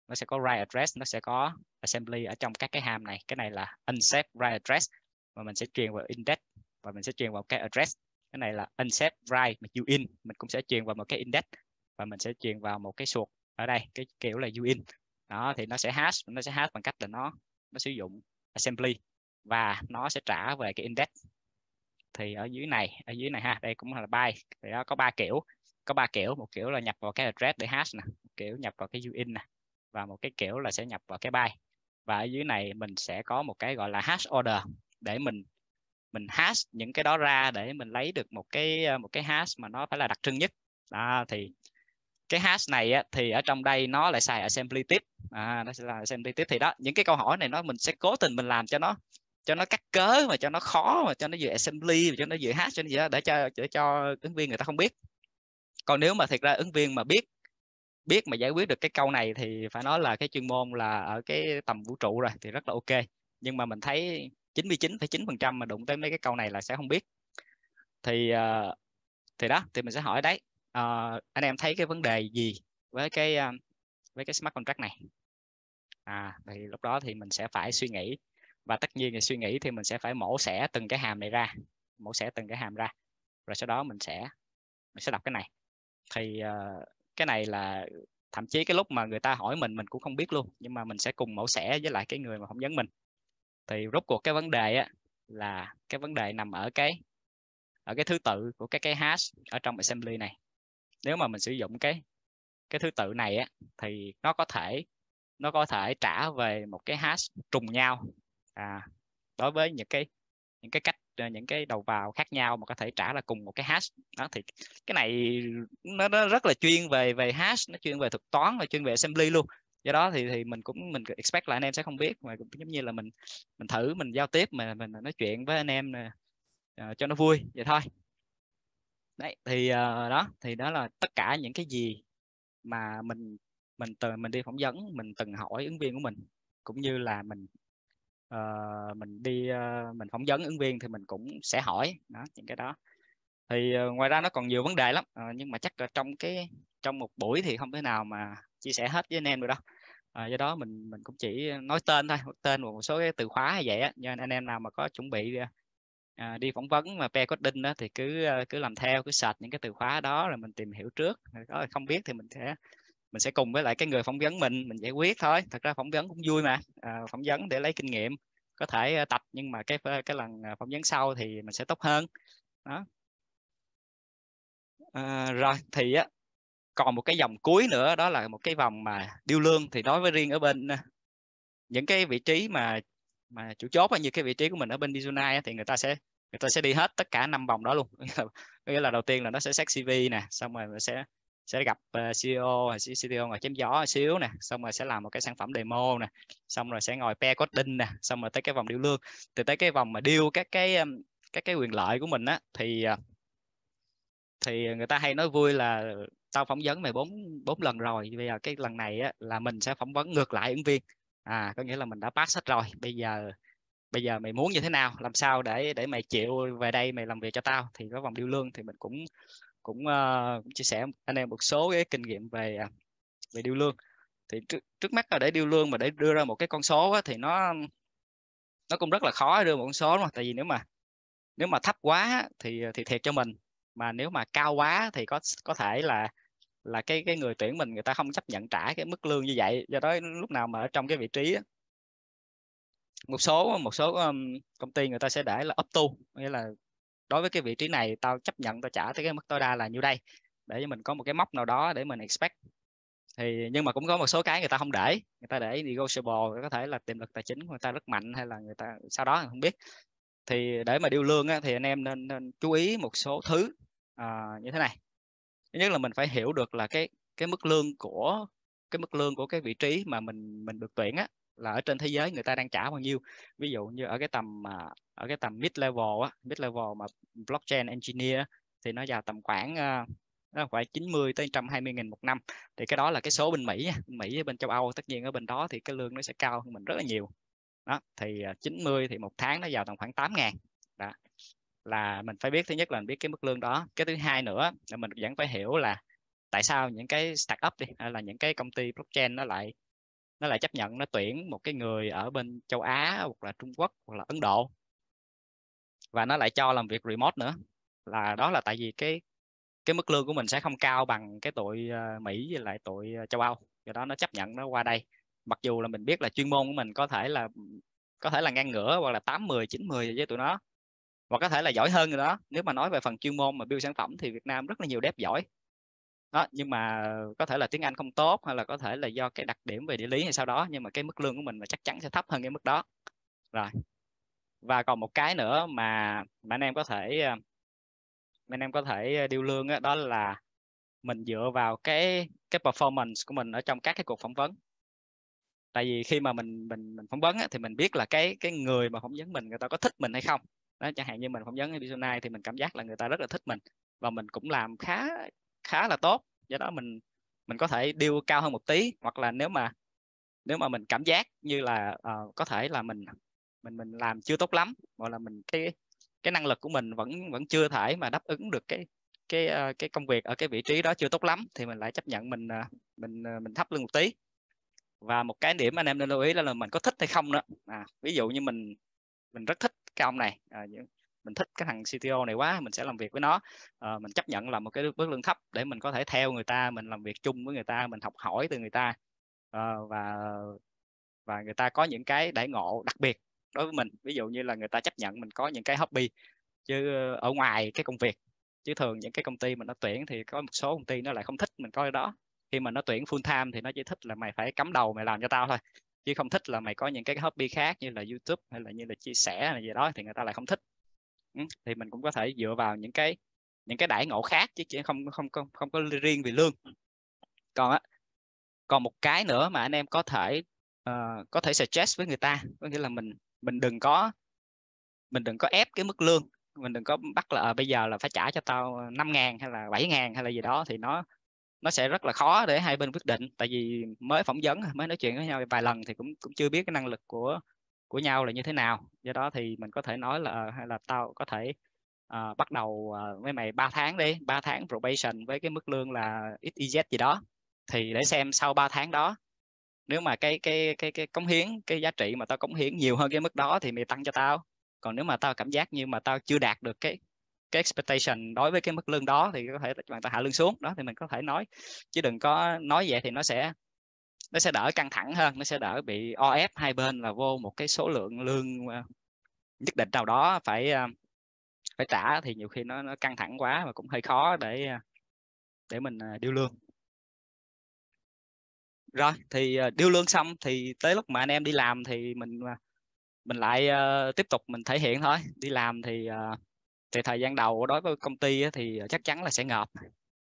nó sẽ có write address nó sẽ có assembly ở trong các cái hàm này cái này là unsafe write address và mình sẽ truyền vào index và mình sẽ truyền vào cái address cái này là unset right mà uin mình cũng sẽ truyền vào một cái index và mình sẽ truyền vào một cái suột ở đây cái kiểu là uin đó thì nó sẽ hash nó sẽ hash bằng cách là nó nó sử dụng assembly và nó sẽ trả về cái index thì ở dưới này ở dưới này ha đây cũng là by thì đó có ba kiểu có ba kiểu một kiểu là nhập vào cái address để hash nè kiểu nhập vào cái uin nè và một cái kiểu là sẽ nhập vào cái by và ở dưới này mình sẽ có một cái gọi là hash order để mình mình hash những cái đó ra để mình lấy được một cái ờ, một cái hash mà nó phải là đặc trưng nhất đó, thì cái hash này á, thì ở trong đây nó lại xài assembly tip à, nó sẽ là assembly tip thì đó những cái câu hỏi này nó mình sẽ cố tình mình làm cho nó cho nó cắt cớ mà cho nó khó mà cho nó vừa assembly mà cho nó vừa hash cho nó gì đó để cho để cho ứng viên người ta không biết còn nếu mà thiệt ra ứng viên mà biết biết mà giải quyết được cái câu này thì phải nói là cái chuyên môn là ở cái tầm vũ trụ rồi thì rất là ok nhưng mà mình thấy 99,9% mà đụng tới mấy cái câu này là sẽ không biết thì ờ, thì đó thì mình sẽ hỏi đấy uh, anh em thấy cái vấn đề gì với cái ờ, với cái smart contract này à thì lúc đó thì mình sẽ phải suy nghĩ và tất nhiên là suy nghĩ thì mình sẽ phải mổ xẻ từng cái hàm này ra mổ xẻ từng cái hàm ra rồi sau đó mình sẽ mình sẽ đọc cái này thì cái này là thậm chí cái lúc mà người ta hỏi mình mình cũng không biết luôn nhưng mà mình sẽ cùng mẫu xẻ với lại cái người mà không dẫn mình thì rốt cuộc cái vấn đề á, là cái vấn đề nằm ở cái ở cái thứ tự của các cái hash ở trong assembly này nếu mà mình sử dụng cái cái thứ tự này á, thì nó có thể nó có thể trả về một cái hash trùng nhau à, đối với những cái những cái cách à, những cái đầu vào khác nhau mà có thể trả là cùng một cái hash đó thì cái này nó, nó rất là chuyên về về hash nó chuyên về thuật toán và chuyên về assembly luôn do đó thì thì mình cũng mình expect là anh em sẽ không biết mà cũng giống như là mình mình thử mình giao tiếp mà mình nói chuyện với anh em uh, cho nó vui vậy thôi đấy thì uh, đó thì đó là tất cả những cái gì mà mình mình từ mình đi phỏng vấn mình từng hỏi ứng viên của mình cũng như là mình uh, mình đi uh, mình phỏng vấn ứng viên thì mình cũng sẽ hỏi đó những cái đó thì uh, ngoài ra nó còn nhiều vấn đề lắm uh, nhưng mà chắc là trong cái trong một buổi thì không thể nào mà chia sẻ hết với anh em được đâu à, do đó mình mình cũng chỉ nói tên thôi tên của một số cái từ khóa hay vậy á nên anh em nào mà có chuẩn bị à, à đi phỏng vấn mà pair coding đó thì cứ à, cứ làm theo cứ sạch những cái từ khóa đó rồi mình tìm hiểu trước có không biết thì mình sẽ mình sẽ cùng với lại cái người phỏng vấn mình mình giải quyết thôi thật ra phỏng vấn cũng vui mà à, phỏng vấn để lấy kinh nghiệm có thể à, tập nhưng mà cái cái lần phỏng vấn sau thì mình sẽ tốt hơn đó à, rồi thì á còn một cái dòng cuối nữa đó là một cái vòng mà điêu lương thì đối với riêng ở bên ờ, những cái vị trí mà mà chủ chốt như cái vị trí của mình ở bên Bizunai thì người ta sẽ người ta sẽ đi hết tất cả năm vòng đó luôn nghĩa là đầu tiên là nó sẽ xét CV nè xong rồi sẽ sẽ gặp ờ, CEO CTO ngồi chém gió xíu nè xong rồi sẽ làm một cái sản phẩm demo nè xong rồi sẽ ngồi pe coding nè xong rồi tới cái vòng điêu lương từ tới cái vòng mà điêu các cái các cái quyền lợi của mình á thì ờ, thì người ta hay nói vui là tao phỏng vấn mày bốn bốn lần rồi bây giờ cái lần này á, là mình sẽ phỏng vấn ngược lại ứng viên à có nghĩa là mình đã pass hết rồi bây giờ bây giờ mày muốn như thế nào làm sao để để mày chịu về đây mày làm việc cho tao thì có vòng điêu lương thì mình cũng cũng, uh, chia sẻ anh em một số cái kinh nghiệm về à, về điêu lương thì trước, trước mắt là để điêu lương mà để đưa ra một cái con số á, thì nó nó cũng rất là khó đưa một con số mà tại vì nếu mà nếu mà thấp quá thì thì thiệt cho mình mà nếu mà cao quá thì có có thể là là cái cái người tuyển mình người ta không chấp nhận trả cái mức lương như vậy do đó lúc nào mà ở trong cái vị trí á, một số một số công ty người ta sẽ để là up to nghĩa là đối với cái vị trí này tao chấp nhận tao trả tới cái mức tối đa là nhiêu đây để cho mình có một cái mốc nào đó để mình expect thì nhưng mà cũng có một số cái người ta không để người ta để negotiable có thể là tiềm lực tài chính của người ta rất mạnh hay là người ta sau đó không biết thì để mà điều lương á, thì anh em nên, nên chú ý một số thứ à, như thế này thứ nhất là mình phải hiểu được là cái cái mức lương của cái mức lương của cái vị trí mà mình mình được tuyển á là ở trên thế giới người ta đang trả bao nhiêu ví dụ như ở cái tầm mà ở cái tầm mid level á mid level mà blockchain engineer á, thì nó vào tầm khoảng ờ, nó khoảng 90 tới 120 nghìn một năm thì cái đó là cái số bên Mỹ Mỹ bên châu Âu tất nhiên ở bên đó thì cái lương nó sẽ cao hơn mình rất là nhiều đó thì 90 ờ, thì một tháng nó vào tầm khoảng 8 ngàn đó là mình phải biết thứ nhất là mình biết cái mức lương đó cái thứ hai nữa là mình vẫn phải hiểu là tại sao những cái startup đi hay là những cái công ty blockchain nó lại nó lại chấp nhận nó tuyển một cái người ở bên châu Á hoặc là Trung Quốc hoặc là Ấn Độ và nó lại cho làm việc remote nữa là đó là tại vì cái cái mức lương của mình sẽ không cao bằng cái tội ờ, Mỹ với lại tội ờ, châu Âu do đó nó chấp nhận nó qua đây mặc dù là mình biết là chuyên môn của mình có thể là có thể là ngang ngửa hoặc là 8 10 9 10 với tụi nó hoặc có thể là giỏi hơn rồi đó nếu mà nói về phần chuyên môn mà build sản phẩm thì Việt Nam rất là nhiều dev giỏi đó nhưng mà có thể là tiếng Anh không tốt hay là có thể là do cái đặc điểm về địa lý hay sau đó nhưng mà cái mức lương của mình là chắc chắn sẽ thấp hơn cái mức đó rồi và còn một cái nữa mà mà anh em có thể à, anh em có thể điều lương đó, đó là mình dựa vào cái cái performance của mình ở trong các cái cuộc phỏng vấn tại vì khi mà mình mình mình phỏng vấn á, thì mình biết là cái cái người mà phỏng vấn mình người ta có thích mình hay không đó chẳng hạn như mình phỏng vấn ở Bisonai thì mình cảm giác là người ta rất là thích mình và mình cũng làm khá khá là tốt do đó mình mình có thể điêu cao hơn một tí hoặc là nếu mà nếu mà mình cảm giác như là uh, có thể là mình mình mình làm chưa tốt lắm hoặc là mình cái cái năng lực của mình vẫn vẫn chưa thể mà đáp ứng được cái cái uh, cái công việc ở cái vị trí đó chưa tốt lắm thì mình lại chấp nhận mình uh, mình uh, mình thấp lương một tí và một cái điểm anh em nên lưu ý là, là mình có thích hay không nữa à, ví dụ như mình mình rất thích cái ông này à, mình thích cái thằng CTO này quá mình sẽ làm việc với nó à, mình chấp nhận là một cái mức lương thấp để mình có thể theo người ta mình làm việc chung với người ta mình học hỏi từ người ta à, và và người ta có những cái đãi ngộ đặc biệt đối với mình ví dụ như là người ta chấp nhận mình có những cái hobby chứ ở ngoài cái công việc chứ thường những cái công ty mình nó tuyển thì có một số công ty nó lại không thích mình coi đó khi mà nó tuyển full time thì nó chỉ thích là mày phải cắm đầu mày làm cho tao thôi chứ không thích là mày có những cái hobby khác như là youtube hay là như là chia sẻ là gì đó thì người ta lại không thích ừ, thì mình cũng có thể dựa vào những cái những cái đãi ngộ khác chứ chỉ không không không không có riêng về lương còn á còn một cái nữa mà anh em có thể uh, có thể suggest với người ta có nghĩa là mình mình đừng có mình đừng có ép cái mức lương mình đừng có bắt là à, bây giờ là phải trả cho tao 5 ngàn hay là 7 ngàn hay là gì đó thì nó nó sẽ rất là khó để hai bên quyết định tại vì mới phỏng vấn mới nói chuyện với nhau vài lần thì cũng cũng chưa biết cái năng lực của của nhau là như thế nào do đó thì mình có thể nói là hay là tao có thể uh, bắt đầu uh, ờ, với mày 3 tháng đi 3 tháng probation với cái mức lương là ít gì đó thì để xem sau 3 tháng đó nếu mà cái cái cái cái cống hiến cái giá trị mà tao cống hiến nhiều hơn cái mức đó thì mày tăng cho tao còn nếu mà tao cảm giác như mà tao chưa đạt được cái cái expectation đối với cái mức lương đó thì có thể bạn ta hạ lương xuống đó thì mình có thể nói chứ đừng có nói vậy thì nó sẽ nó sẽ đỡ căng thẳng hơn nó sẽ đỡ bị o ép hai bên là vô một cái số lượng lương ờ, nhất định nào đó phải ờ, phải trả thì nhiều khi nó, nó căng thẳng quá và cũng hơi khó để ờ, để mình điêu lương rồi thì điêu lương xong thì tới lúc mà anh em đi làm thì mình mình lại uh, tiếp tục mình thể hiện thôi đi làm thì uh, thì thời gian đầu đối với công ty thì ờ, chắc chắn là sẽ ngợp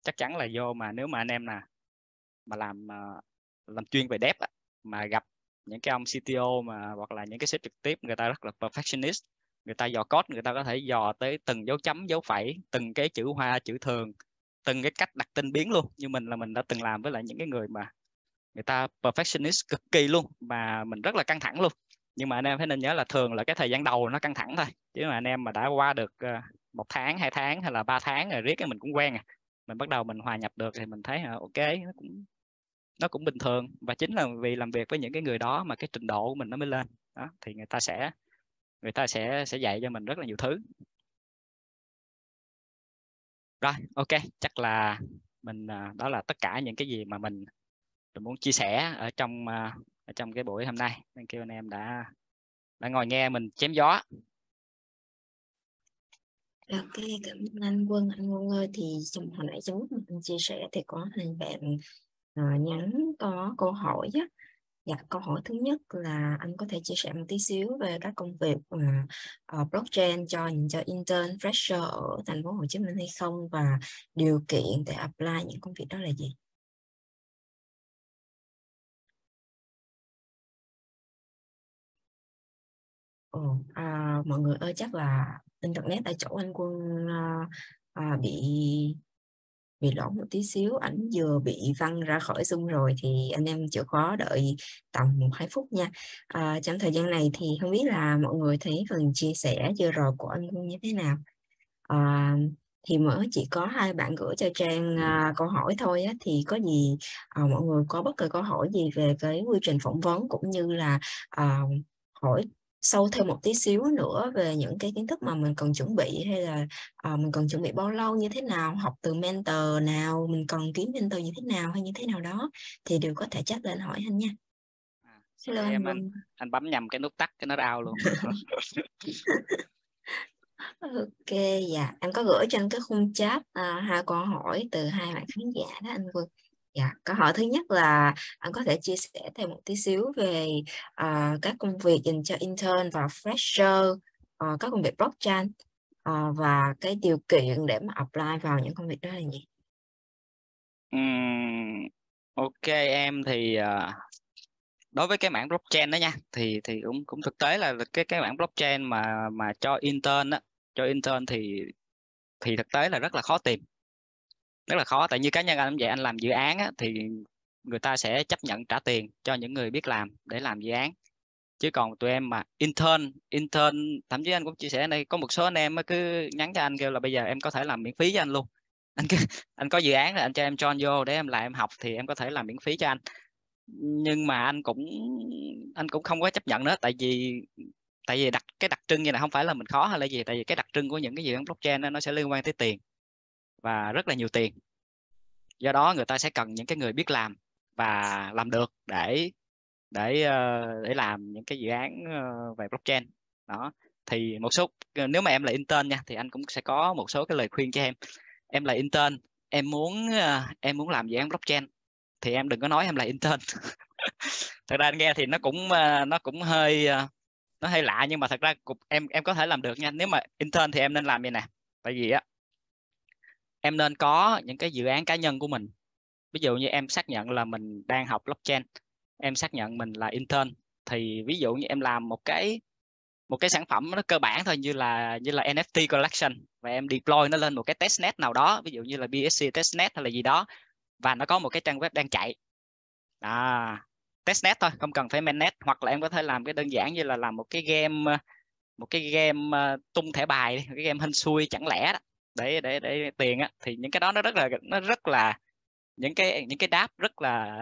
chắc chắn là vô mà nếu mà anh em nè mà làm ờ, làm chuyên về dev mà gặp những cái ông CTO mà hoặc là những cái sếp trực tiếp người ta rất là perfectionist người ta dò code người ta có thể dò tới từng dấu chấm dấu phẩy từng cái chữ hoa chữ thường từng cái cách đặt tên biến luôn như mình là mình đã từng làm với lại những cái người mà người ta perfectionist cực kỳ luôn mà mình rất là căng thẳng luôn nhưng mà anh em phải nên nhớ là thường là cái thời gian đầu nó căng thẳng thôi chứ mà anh em mà đã qua được ờ, một tháng hai tháng hay là ba tháng rồi riết cái mình cũng quen à mình bắt đầu mình hòa nhập được thì mình thấy à, ok nó cũng nó cũng bình thường và chính là vì làm việc với những cái người đó mà cái trình độ của mình nó mới lên đó thì người ta sẽ người ta sẽ sẽ dạy cho mình rất là nhiều thứ rồi ok chắc là mình à, đó là tất cả những cái gì mà mình, muốn chia sẻ ở trong à, ở trong cái buổi hôm nay nên kêu anh em đã đã ngồi nghe mình chém gió Ok, ờ, cảm ơn anh Quân. Anh Quân ơi, thì trong hồi nãy trong lúc anh chia sẻ thì có hai bạn à, nhắn có câu hỏi á. Dạ, câu hỏi thứ nhất là anh có thể chia sẻ một tí xíu về các công việc mà uh, blockchain cho dành cho intern fresher ở thành phố Hồ Chí Minh hay không và điều kiện để apply những công việc đó là gì? ừ. à, mọi người ơi chắc là internet tại chỗ anh quân à, à, bị bị lỗi một tí xíu ảnh vừa bị văng ra khỏi zoom rồi thì anh em chịu khó đợi tầm một hai phút nha à, trong thời gian này thì không biết là mọi người thấy phần chia sẻ vừa rồi của anh quân như thế nào à, thì mới chỉ có hai bạn gửi cho trang uh, câu hỏi thôi á, thì có gì uh, mọi người có bất kỳ câu hỏi gì về cái quy trình phỏng vấn cũng như là uh, hỏi sâu thêm một tí xíu nữa về những cái kiến thức mà mình cần chuẩn bị hay là uh, mình cần chuẩn bị bao lâu như thế nào học từ mentor nào mình cần kiếm mentor như thế nào hay như thế nào đó thì đều có thể chat lên hỏi anh nha à, Hello, em anh, anh anh bấm nhầm cái nút tắt cái nó ao luôn ok dạ em có gửi cho anh cái khung chat uh, hai câu hỏi từ hai bạn khán giả đó anh vừa Dạ, câu hỏi thứ nhất là anh có thể chia sẻ thêm một tí xíu về à, các công việc dành cho intern và fresher, à, các công việc blockchain à, và cái điều kiện để mà apply vào những công việc đó là gì? Um, ok em thì uh, đối với cái mảng blockchain đó nha thì thì cũng cũng thực tế là cái cái mảng blockchain mà mà cho intern á cho intern thì thì thực tế là rất là khó tìm rất là khó tại như cá nhân anh vậy anh làm dự án á, thì người ta sẽ chấp nhận trả tiền cho những người biết làm để làm dự án chứ còn tụi em mà intern intern thậm chí anh cũng chia sẻ đây có một số anh em cứ nhắn cho anh kêu là bây giờ em có thể làm miễn phí cho anh luôn anh cứ, anh có dự án là anh cho em join vô để em lại em học thì em có thể làm miễn phí cho anh nhưng mà anh cũng anh cũng không có chấp nhận nữa tại vì tại vì đặc cái đặc trưng như này không phải là mình khó hay là gì tại vì cái đặc trưng của những cái dự án blockchain đó, nó sẽ liên quan tới tiền và rất là nhiều tiền do đó người ta sẽ cần những cái người biết làm và làm được để để ờ, để làm những cái dự án ờ, về blockchain đó thì một số ờ, nếu mà em là intern nha thì anh cũng sẽ có một số cái lời khuyên cho em em là intern em muốn em muốn làm dự án blockchain thì em đừng có nói em là intern thật ra anh nghe thì nó cũng nó cũng hơi nó hơi lạ nhưng mà thật ra cũng, em em có thể làm được nha nếu mà intern thì em nên làm như nè tại vì á em nên có những cái dự án cá nhân của mình ví dụ như em xác nhận là mình đang học blockchain em xác nhận mình là intern thì ví dụ như em làm một cái một cái sản phẩm nó cơ bản thôi như là như là NFT collection và em deploy nó lên một cái testnet nào đó ví dụ như là BSC testnet hay là gì đó và nó có một cái trang web đang chạy à, testnet thôi không cần phải mainnet hoặc là em có thể làm cái đơn giản như là làm một cái game một cái game ờ, tung thẻ bài cái game hên xui chẳng lẽ đó để để để tiền á thì những cái đó nó rất là nó rất là những cái những cái đáp rất là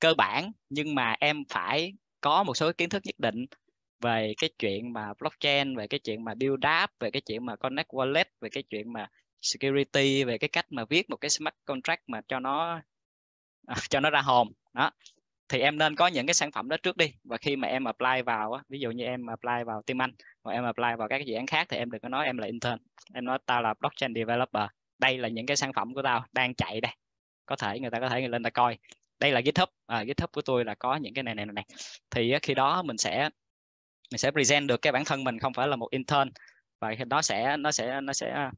cơ bản nhưng mà em phải có một số kiến thức nhất định về cái chuyện mà blockchain về cái chuyện mà build đáp về cái chuyện mà connect wallet về cái chuyện mà security về cái cách mà viết một cái smart contract mà cho nó à, cho nó ra hồn đó thì em nên có những cái sản phẩm đó trước đi và khi mà em apply vào ví dụ như em apply vào tim anh còn em apply vào các dự án khác thì em đừng có nói em là intern em nói tao là blockchain developer đây là những cái sản phẩm của tao đang chạy đây có thể người ta có thể người lên ta coi đây là github à, github của tôi là có những cái này này này thì khi đó mình sẽ mình sẽ present được cái bản thân mình không phải là một intern và nó sẽ nó sẽ nó sẽ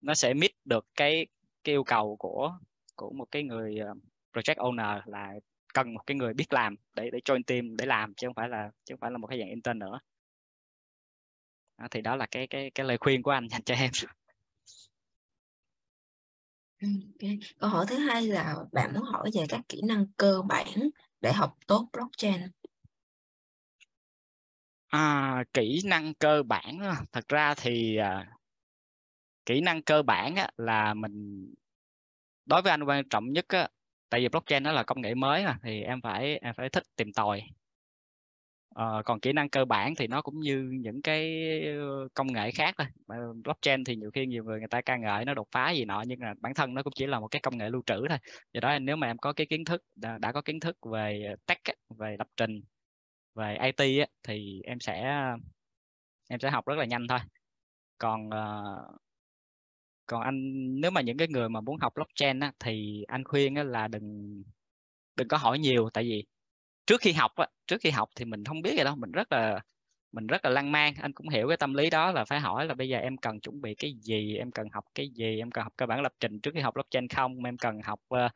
nó sẽ meet được cái cái yêu cầu của của một cái người ờ, project owner là cần một cái người biết làm để để join team để làm chứ không phải là chứ không phải là một cái dạng intern nữa đó, thì đó là cái cái cái lời khuyên của anh dành cho em ừ, câu hỏi thứ hai là bạn muốn hỏi về các kỹ năng cơ bản để học tốt blockchain à, kỹ năng cơ bản thật ra thì à, kỹ năng cơ bản á, là mình đối với anh quan trọng nhất tại vì blockchain nó là công nghệ mới mà thì em phải em phải thích tìm tòi à, còn kỹ năng cơ bản thì nó cũng như những cái công nghệ khác thôi blockchain thì nhiều khi nhiều người người ta ca ngợi nó đột phá gì nọ nhưng là bản thân nó cũng chỉ là một cái công nghệ lưu trữ thôi do đó nếu mà em có cái kiến thức đã, đã có kiến thức về tech về lập trình về IT thì em sẽ em sẽ học rất là nhanh thôi còn ờ, còn anh nếu mà những cái người mà muốn học blockchain thì anh khuyên là đừng đừng có hỏi nhiều tại vì trước khi học á, trước khi học thì mình không biết gì đâu mình rất là mình rất là lăng man anh cũng hiểu cái tâm lý đó là phải hỏi là bây giờ em cần chuẩn bị cái gì em cần học cái gì em cần học cơ bản lập trình trước khi học blockchain không em cần học uh,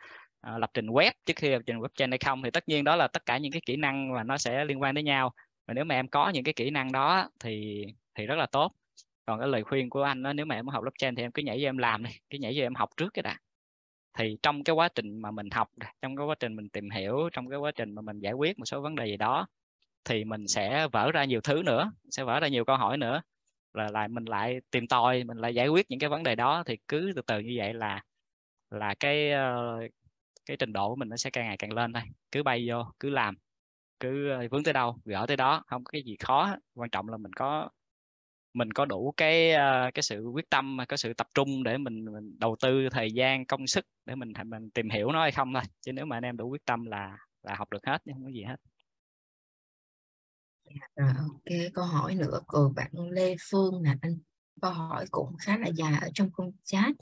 lập trình web trước khi lập trình blockchain hay không thì tất nhiên đó là tất cả những cái kỹ năng và nó sẽ liên quan đến nhau và nếu mà em có những cái kỹ năng đó thì thì rất là tốt còn cái lời khuyên của anh đó nếu mà em muốn học blockchain thì em cứ nhảy vô em làm đi cứ nhảy vô em học trước cái đã thì trong cái quá trình mà mình học trong cái quá trình mình tìm hiểu trong cái quá trình mà mình giải quyết một số vấn đề gì đó thì mình sẽ vỡ ra nhiều thứ nữa sẽ vỡ ra nhiều câu hỏi nữa là lại mình lại tìm tòi mình lại giải quyết những cái vấn đề đó thì cứ từ từ như vậy là là cái ờ, cái trình độ của mình nó sẽ càng ngày càng lên thôi cứ bay vô cứ làm cứ ờ, vướng tới đâu gỡ tới đó không có cái gì khó quan trọng là mình có mình có đủ cái à, cái sự quyết tâm có sự tập trung để mình, mình đầu tư thời gian công sức để mình mình tìm hiểu nó hay không thôi chứ nếu mà anh em đủ quyết tâm là là học được hết chứ không có gì hết rồi à, ok câu hỏi nữa của bạn Lê Phương nè anh câu hỏi cũng khá là dài ở trong khung chat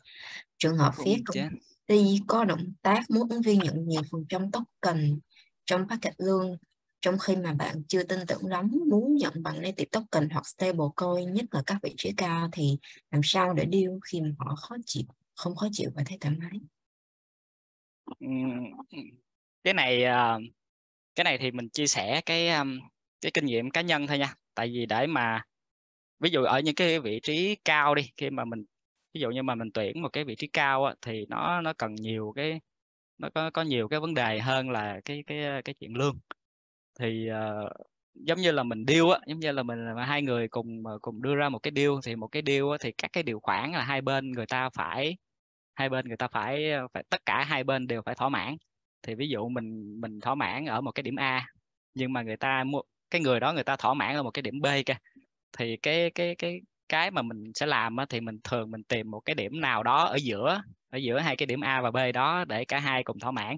trường hợp phía công ty có động tác muốn ứng viên nhận nhiều phần trăm cần trong packet lương trong khi mà bạn chưa tin tưởng lắm muốn nhận bằng native token hoặc stablecoin nhất là các vị trí cao thì làm sao để deal khi mà họ khó chịu không khó chịu và thấy thoải mái cái này ờ, cái này thì mình chia sẻ cái ờ, cái kinh nghiệm cá nhân thôi nha tại vì để mà ví dụ ở những cái vị trí cao đi khi mà mình ví dụ như mà mình tuyển một cái vị trí cao á, thì nó nó cần nhiều cái nó có có nhiều cái vấn đề hơn là cái cái cái chuyện lương thì uh, giống như là mình deal á giống như là mình là hai người cùng cùng đưa ra một cái deal thì một cái deal á, thì các cái điều khoản là hai bên người ta phải hai bên người ta phải ờ, phải tất cả hai bên đều phải thỏa mãn thì ví dụ mình mình thỏa mãn ở một cái điểm A nhưng mà người ta cái người đó người ta thỏa mãn ở một cái điểm B kìa thì cái cái cái cái mà mình sẽ làm á, thì mình thường mình tìm một cái điểm nào đó ở giữa ở giữa hai cái điểm A và B đó để cả hai cùng thỏa mãn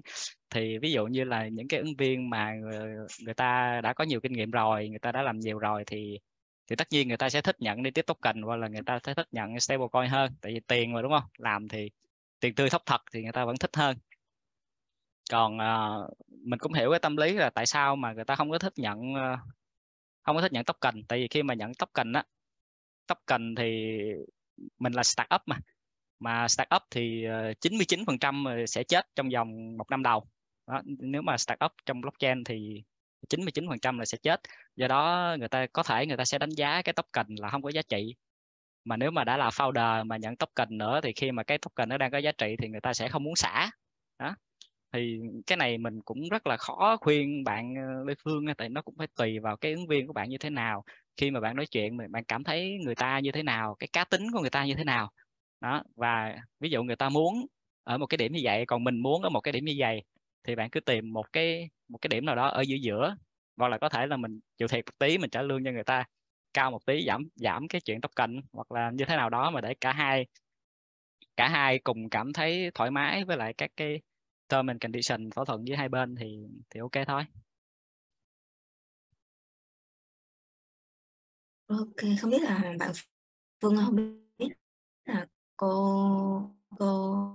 thì ví dụ như là những cái ứng viên mà người, người ta đã có nhiều kinh nghiệm rồi người ta đã làm nhiều rồi thì thì tất nhiên người ta sẽ thích nhận đi tiếp cành hoặc là người ta sẽ thích nhận stablecoin hơn tại vì tiền mà đúng không làm thì tiền tươi thóc thật thì người ta vẫn thích hơn còn uh, mình cũng hiểu cái tâm lý là tại sao mà người ta không có thích nhận uh, không có thích nhận token tại vì khi mà nhận token á token thì mình là startup mà mà startup thì 99% ờ, sẽ chết trong vòng một năm đầu đó, nếu mà startup trong blockchain thì 99% là sẽ chết do đó người ta có thể người ta sẽ đánh giá cái token là không có giá trị mà nếu mà đã là founder mà nhận token nữa thì khi mà cái token nó đang có giá trị thì người ta sẽ không muốn xả đó thì cái này mình cũng rất là khó khuyên bạn ờ, Lê Phương tại nó cũng phải tùy vào cái ứng viên của bạn như thế nào khi mà bạn nói chuyện bạn cảm thấy người ta như thế nào cái cá tính của người ta như thế nào đó và ví dụ người ta muốn ở một cái điểm như vậy còn mình muốn ở một cái điểm như vậy thì bạn cứ tìm một cái một cái điểm nào đó ở giữa giữa hoặc là có thể là mình chịu thiệt một tí mình trả lương cho người ta cao một tí giảm giảm cái chuyện tóc cạnh hoặc là như thế nào đó mà để cả hai cả hai cùng cảm thấy thoải mái với lại các cái term and condition thỏa thuận với hai bên thì thì ok thôi ok không biết là bạn Phương không biết là cô cô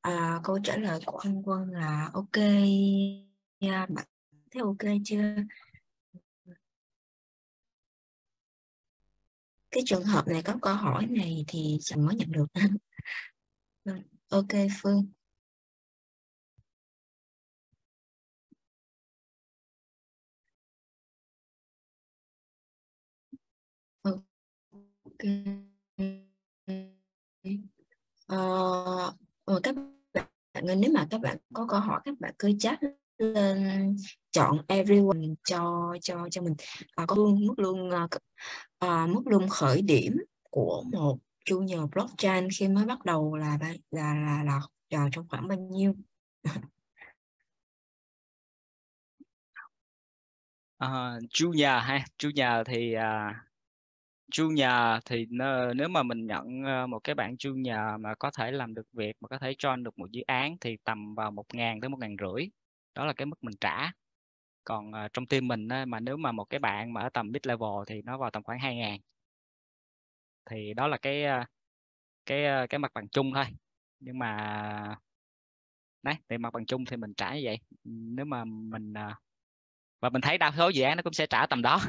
à, câu trả lời của anh quân là ok yeah, bạn thấy ok chưa cái trường hợp này có câu hỏi này thì chẳng mới nhận được vâng, ok phương uh, uh, các bạn nếu mà các bạn có câu hỏi các bạn cứ chat lên chọn everyone cho cho cho mình à, có luôn mức luôn à, à, mức luôn khởi điểm của một junior blockchain khi mới bắt đầu là là là là, là, là trong khoảng bao nhiêu uh, junior ha junior thì uh, junior thì nếu mà mình nhận ờ, một cái bạn junior mà có thể làm được việc mà có thể join được một dự án thì tầm vào một ngàn tới một ngàn rưỡi đó là cái mức mình trả còn ờ, trong team mình mà nếu mà một cái bạn mà ở tầm mid level thì nó vào tầm khoảng hai ngàn thì đó là cái ờ, cái cái mặt bằng chung thôi nhưng mà đấy thì mặt bằng chung thì mình trả như vậy nếu mà mình và mình thấy đa số dự án nó cũng sẽ trả tầm đó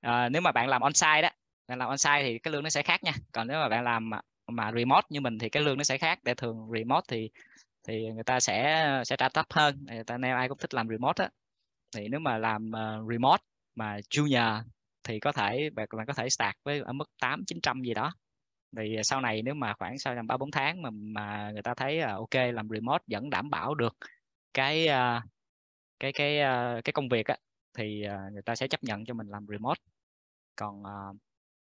à, nếu mà bạn làm on site đó bạn làm on-site thì cái lương nó sẽ khác nha còn nếu mà bạn làm mà, mà remote như mình thì cái lương nó sẽ khác để thường remote thì thì người ta sẽ sẽ trả thấp hơn người ta nếu ai cũng thích làm remote á thì nếu mà làm uh, remote mà junior thì có thể bạn, bạn có thể start với ở mức 8 900 gì đó thì sau này nếu mà khoảng sau năm ba bốn tháng mà mà người ta thấy uh, ok làm remote vẫn đảm bảo được cái ờ, cái cái cái công việc á thì người ta sẽ chấp nhận cho mình làm remote còn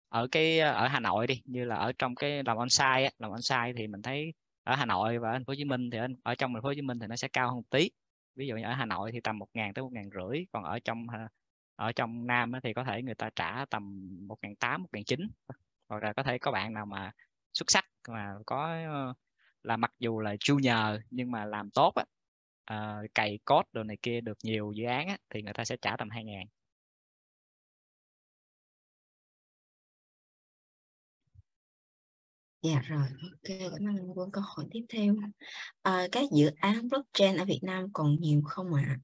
ở cái ở Hà Nội đi như là ở trong cái làm onsite á, làm onsite thì mình thấy ở Hà Nội và thành phố Hồ Chí Minh thì ở, ở trong thành phố Hồ Chí Minh thì nó sẽ cao hơn tí ví dụ như ở Hà Nội thì tầm 1 ngàn tới 1 ngàn rưỡi còn ở trong ờ, ở trong Nam thì có thể người ta trả tầm 1.800 1 chín hoặc là có thể có bạn nào mà xuất sắc mà có ờ, là mặc dù là nhờ nhưng mà làm tốt á, uh, cày code đồ này kia được nhiều dự án á, thì người ta sẽ trả tầm 2 ngàn Dạ rồi, ok, cảm ơn anh Quân. Câu hỏi tiếp theo. À, các dự án blockchain ở Việt Nam còn nhiều không ạ? À?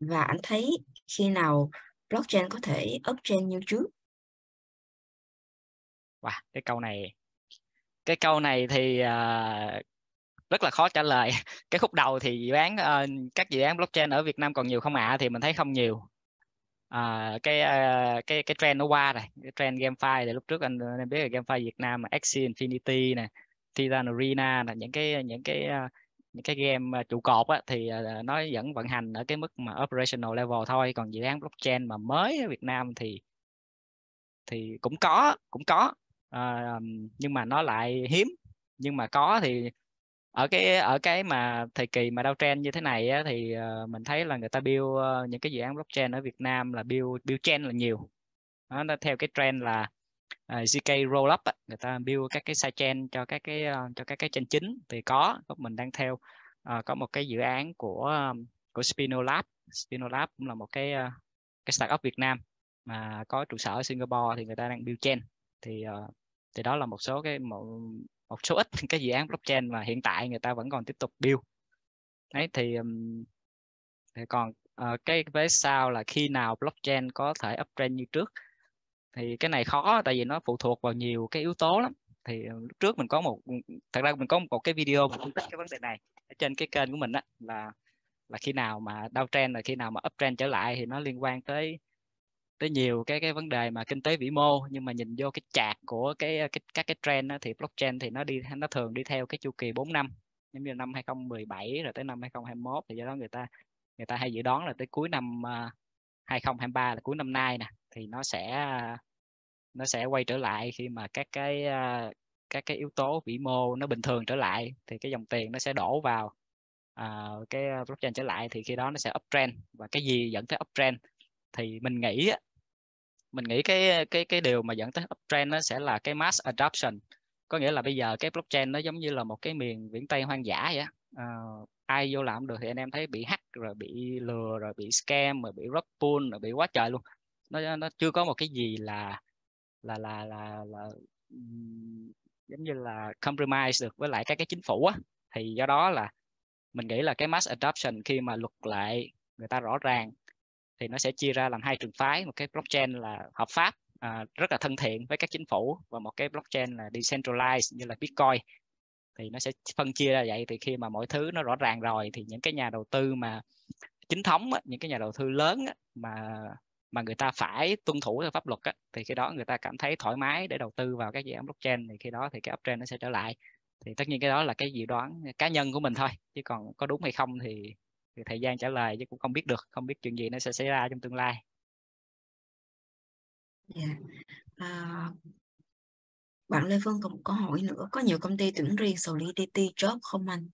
Và anh thấy khi nào blockchain có thể up trên như trước? Wow, cái câu này cái câu này thì uh, rất là khó trả lời cái khúc đầu thì dự án uh, các dự án blockchain ở Việt Nam còn nhiều không ạ à? thì mình thấy không nhiều à, cái à, cái cái trend nó qua này cái trend GameFi thì lúc trước anh em biết là GameFi Việt Nam mà Axie Infinity nè Titan Arena là những cái những cái à, những cái game trụ cột á, thì à, nó vẫn vận hành ở cái mức mà operational level thôi còn dự án blockchain mà mới ở Việt Nam thì thì cũng có cũng có à, nhưng mà nó lại hiếm nhưng mà có thì ở cái ở cái mà thời kỳ mà đau trend như thế này á, thì uh, mình thấy là người ta build uh, những cái dự án blockchain ở Việt Nam là build build trend là nhiều đó, nó theo cái trend là uh, ờ, zk rollup người ta build các cái sidechain cho các cái uh, cho các cái chain chính thì có mình đang theo uh, có một cái dự án của um, của Spinolab Spinolab cũng là một cái uh, cái startup Việt Nam mà có trụ sở ở Singapore thì người ta đang build chain thì uh, thì đó là một số cái một, một số ít cái dự án blockchain mà hiện tại người ta vẫn còn tiếp tục build đấy thì, thì còn uh, cái vế sau là khi nào blockchain có thể uptrend như trước thì cái này khó tại vì nó phụ thuộc vào nhiều cái yếu tố lắm thì lúc trước mình có một thật ra mình có một cái video mà phân tích cái vấn đề này ở trên cái kênh của mình á là là khi nào mà downtrend là khi nào mà uptrend trở lại thì nó liên quan tới tới nhiều cái cái vấn đề mà kinh tế vĩ mô nhưng mà nhìn vô cái chạc của cái, cái các cái trend đó, thì blockchain thì nó đi nó thường đi theo cái chu kỳ 4 năm giống như năm 2017 rồi tới năm 2021 thì do đó người ta người ta hay dự đoán là tới cuối năm 2023 à, là cuối năm nay nè thì nó sẽ nó sẽ quay trở lại khi mà các cái à, các cái yếu tố vĩ mô nó bình thường trở lại thì cái dòng tiền nó sẽ đổ vào uh, cái blockchain trở lại thì khi đó nó sẽ uptrend và cái gì dẫn tới uptrend thì mình nghĩ mình nghĩ cái cái cái điều mà dẫn tới uptrend nó sẽ là cái mass adoption có nghĩa là bây giờ cái blockchain nó giống như là một cái miền viễn tây hoang dã vậy à, ai vô làm được thì anh em thấy bị hack rồi bị lừa rồi bị scam rồi bị rug pull rồi bị quá trời luôn nó nó chưa có một cái gì là là là là, là giống như là compromise được với lại các cái chính phủ á thì do đó là mình nghĩ là cái mass adoption khi mà luật lệ người ta rõ ràng thì nó sẽ chia ra làm hai trường phái một cái blockchain là hợp pháp à, rất là thân thiện với các chính phủ và một cái blockchain là decentralized như là bitcoin thì nó sẽ phân chia ra vậy thì khi mà mọi thứ nó rõ ràng rồi thì những cái nhà đầu tư mà chính thống á, những cái nhà đầu tư lớn á, mà mà người ta phải tuân thủ theo pháp luật á, thì khi đó người ta cảm thấy thoải mái để đầu tư vào các dự án blockchain thì khi đó thì cái uptrend nó sẽ trở lại thì tất nhiên cái đó là cái dự đoán cá nhân của mình thôi chứ còn có đúng hay không thì thì thời gian trả lời chứ cũng không biết được không biết chuyện gì nó sẽ xảy ra trong tương lai yeah. Dạ. à, bạn Lê Phương còn một hỏi nữa có nhiều công ty tuyển riêng xử lý DT job không anh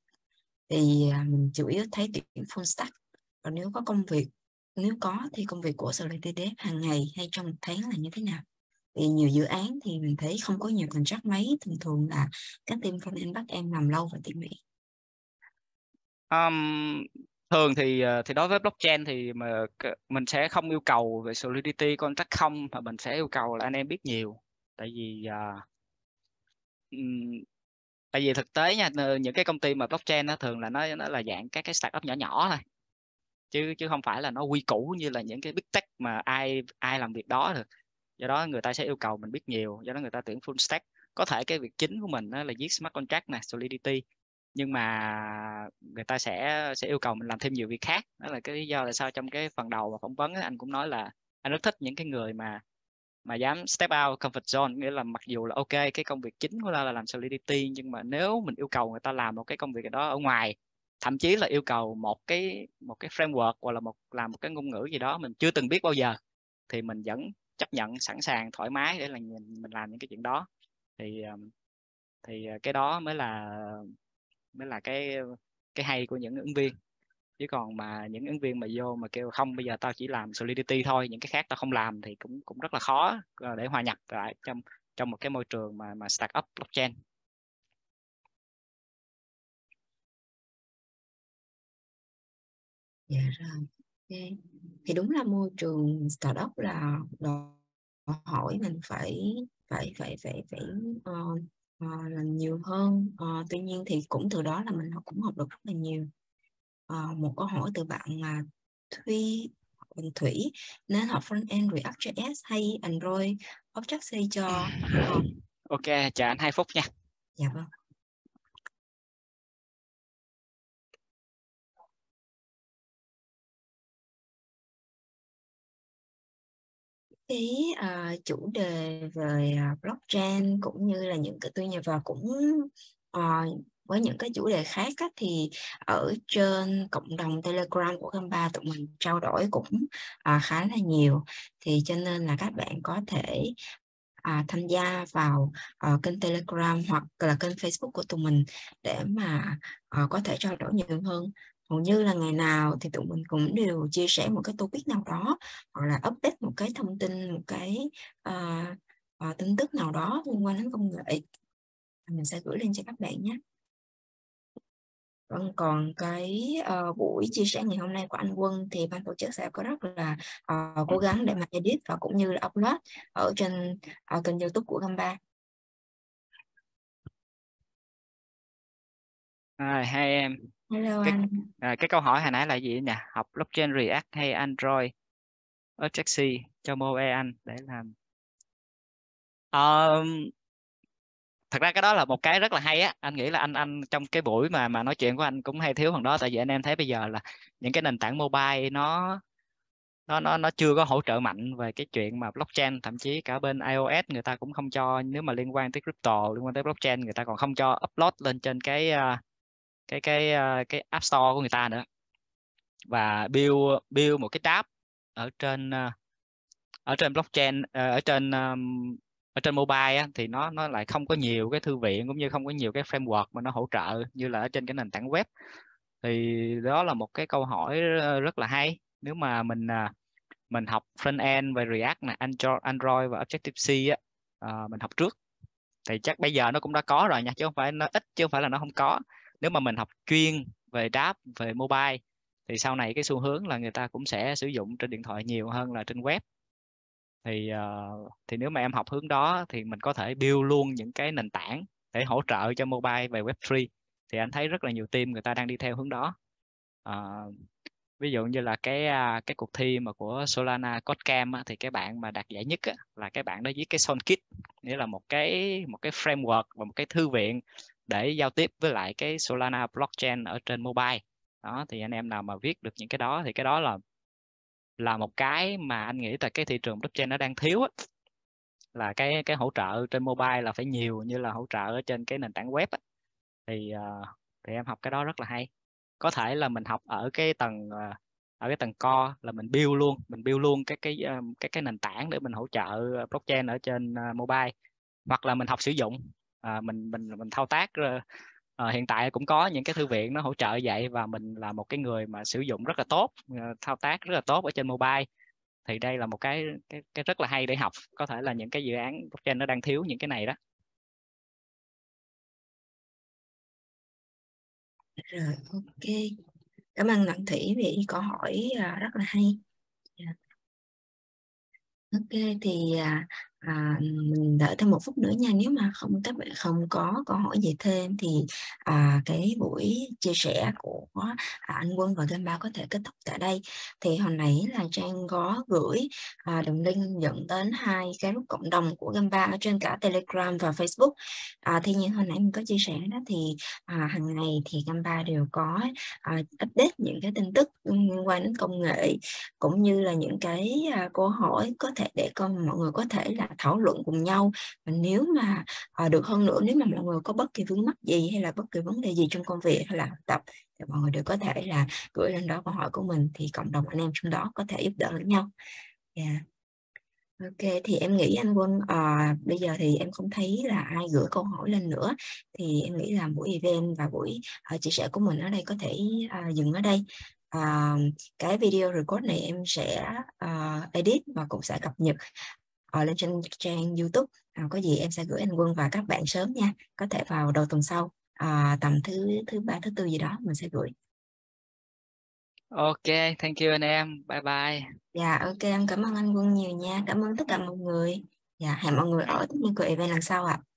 thì à, mình chủ yếu thấy tuyển full stack và nếu có công việc nếu có thì công việc của DTD hàng ngày hay trong một tháng là như thế nào vì nhiều dự án thì mình thấy không có nhiều contract mấy thường thường là các team front end bắt em làm lâu và tỉ mỉ um, thường thì ờ, thì đối với blockchain thì mà mình sẽ không yêu cầu về solidity contract không mà mình sẽ yêu cầu là anh em biết nhiều tại vì uh, tại vì thực tế nha những cái công ty mà blockchain nó thường là nó nó là dạng các cái startup nhỏ nhỏ thôi chứ chứ không phải là nó quy củ như là những cái big tech mà ai ai làm việc đó được do đó người ta sẽ yêu cầu mình biết nhiều do đó người ta tuyển full stack có thể cái việc chính của mình là viết smart contract này solidity nhưng mà người ta sẽ sẽ yêu cầu mình làm thêm nhiều việc khác đó là cái lý do tại sao trong cái phần đầu và phỏng vấn anh cũng nói là anh rất thích những cái người mà mà dám step out comfort zone nghĩa là mặc dù là ok cái công việc chính của ta là làm solidity nhưng mà nếu mình yêu cầu người ta làm một cái công việc đó ở ngoài thậm chí là yêu cầu một cái một cái framework hoặc là một làm một cái ngôn ngữ gì đó mình chưa từng biết bao giờ thì mình vẫn chấp nhận sẵn sàng thoải mái để là mình, mình làm những cái chuyện đó thì thì ờ, cái đó mới là mới là cái cái hay của những ứng viên chứ còn mà những ứng viên mà vô mà kêu không bây giờ tao chỉ làm solidity thôi những cái khác tao không làm thì cũng cũng rất là khó ờ, để hòa nhập lại trong trong một cái môi trường mà mà startup blockchain dạ rồi okay. thì đúng là môi trường startup là đòi hỏi mình phải phải phải phải phải uh, uh, ờ, là nhiều hơn uh, tuy nhiên thì cũng từ đó là mình cũng học được rất là nhiều uh, một câu ừ. hỏi từ bạn là Thuy Bình Thủy nên học front end React JS hay Android Object C cho Ok, chờ anh hai phút nha. Dạ vâng. cái uh, ờ, chủ đề về ờ, blockchain cũng như là những cái tôi nhập vào cũng uh, với những cái chủ đề khác á, thì ở trên cộng đồng Telegram của Gamba tụi mình trao đổi cũng uh, khá là nhiều thì cho nên là các bạn có thể uh, tham gia vào uh, kênh Telegram hoặc là kênh Facebook của tụi mình để mà uh, có thể trao đổi nhiều hơn hầu như là ngày nào thì tụi mình cũng đều chia sẻ một cái topic nào đó hoặc là update một cái thông tin một cái uh, uh, tin tức nào đó liên quan đến công nghệ mình sẽ gửi lên cho các bạn nhé Vâng, còn cái uh, buổi chia sẻ ngày hôm nay của anh Quân thì ban tổ chức sẽ có rất là uh, cố gắng để mà edit và cũng như là upload ở trên uh, kênh youtube của Gamba. Rồi, hai em. Hello cái, anh. À, cái câu hỏi hồi nãy là gì nhỉ? Học blockchain React hay Android ở taxi cho Moe anh để làm. Um, thật ra cái đó là một cái rất là hay á anh nghĩ là anh anh trong cái buổi mà mà nói chuyện của anh cũng hay thiếu phần đó tại vì anh em thấy bây giờ là những cái nền tảng mobile nó nó nó nó chưa có hỗ trợ mạnh về cái chuyện mà blockchain thậm chí cả bên iOS người ta cũng không cho nếu mà liên quan tới crypto liên quan tới blockchain người ta còn không cho upload lên trên cái uh, cái cái ờ, cái app store của người ta nữa và build build một cái tab ở trên ờ, ở trên blockchain ờ, ở trên ở trên mobile thì nó nó lại không có nhiều cái thư viện cũng như không có nhiều cái framework mà nó hỗ trợ như là ở trên cái nền tảng web thì đó là một cái câu hỏi rất là hay nếu mà mình mình học front end về React này Android Android và Objective C á, mình học trước thì chắc bây giờ nó cũng đã có rồi nha chứ không phải nó ít chứ không phải là nó không có nếu mà mình học chuyên về đáp về mobile thì sau này cái xu hướng là người ta cũng sẽ sử dụng trên điện thoại nhiều hơn là trên web thì uh, thì nếu mà em học hướng đó thì mình có thể build luôn những cái nền tảng để hỗ trợ cho mobile về web 3 thì anh thấy rất là nhiều team người ta đang đi theo hướng đó uh, ví dụ như là cái à, cái cuộc thi mà của Solana Codecamp thì cái bạn mà đạt giải nhất á, là cái bạn đó viết cái Solkit nghĩa là một cái một cái framework và một cái thư viện để giao tiếp với lại cái Solana blockchain ở trên mobile đó thì anh em nào mà viết được những cái đó thì cái đó là là một cái mà anh nghĩ là cái thị trường blockchain nó đang thiếu á là cái cái hỗ trợ trên mobile là phải nhiều như là hỗ trợ ở trên cái nền tảng web á. thì ờ, thì em học cái đó rất là hay có thể là mình học ở cái tầng ờ, ở cái tầng co là mình build luôn mình build luôn cái cái ờ, cái cái nền tảng để mình hỗ trợ blockchain ở trên mobile hoặc là mình học sử dụng à, mình mình mình thao tác à, hiện tại cũng có những cái thư viện nó hỗ trợ vậy và mình là một cái người mà sử dụng rất là tốt ờ, thao tác rất là tốt ở trên mobile thì đây là một cái cái, cái rất là hay để học có thể là những cái dự án blockchain nó đang thiếu những cái này đó rồi ok cảm ơn bạn thủy vì có hỏi rất là hay dạ. ok thì à, à, mình đợi thêm một phút nữa nha nếu mà không các bạn không có câu hỏi gì thêm thì à, cái buổi chia sẻ của à, anh Quân và Game Ba có thể kết thúc tại đây thì hồi nãy là Trang có gửi à, đường link dẫn đến hai cái group cộng đồng của Game Ba ở trên cả Telegram và Facebook à, thì như hồi nãy mình có chia sẻ đó thì à, hàng ngày thì Game Ba đều có à, update những cái tin tức liên quan đến công nghệ cũng như là những cái à, câu hỏi có thể để con mọi người có thể là thảo luận cùng nhau và nếu mà à, được hơn nữa nếu mà mọi người có bất kỳ vướng mắc gì hay là bất kỳ vấn đề gì trong công việc hay là học tập thì mọi người đều có thể là gửi lên đó câu hỏi của mình thì cộng đồng anh em trong đó có thể giúp đỡ lẫn nhau yeah. Dạ. Ok thì em nghĩ anh Quân à, bây giờ thì em không thấy là ai gửi câu hỏi lên nữa thì em nghĩ là buổi event và buổi à, chia sẻ của mình ở đây có thể à, dừng ở đây à, cái video record này em sẽ à, edit và cũng sẽ cập nhật ở ờ, lên trên trang youtube à, có gì em sẽ gửi anh quân và các bạn sớm nha có thể vào đầu tuần sau ờ, tầm thứ thứ ba thứ tư gì đó mình sẽ gửi Ok, thank you anh em. Bye bye. Dạ, yeah, ok, em cảm ơn anh Quân nhiều nha. Cảm ơn tất cả mọi người. Dạ, yeah, hẹn mọi người ở tất nhiên của event lần sau ạ. À.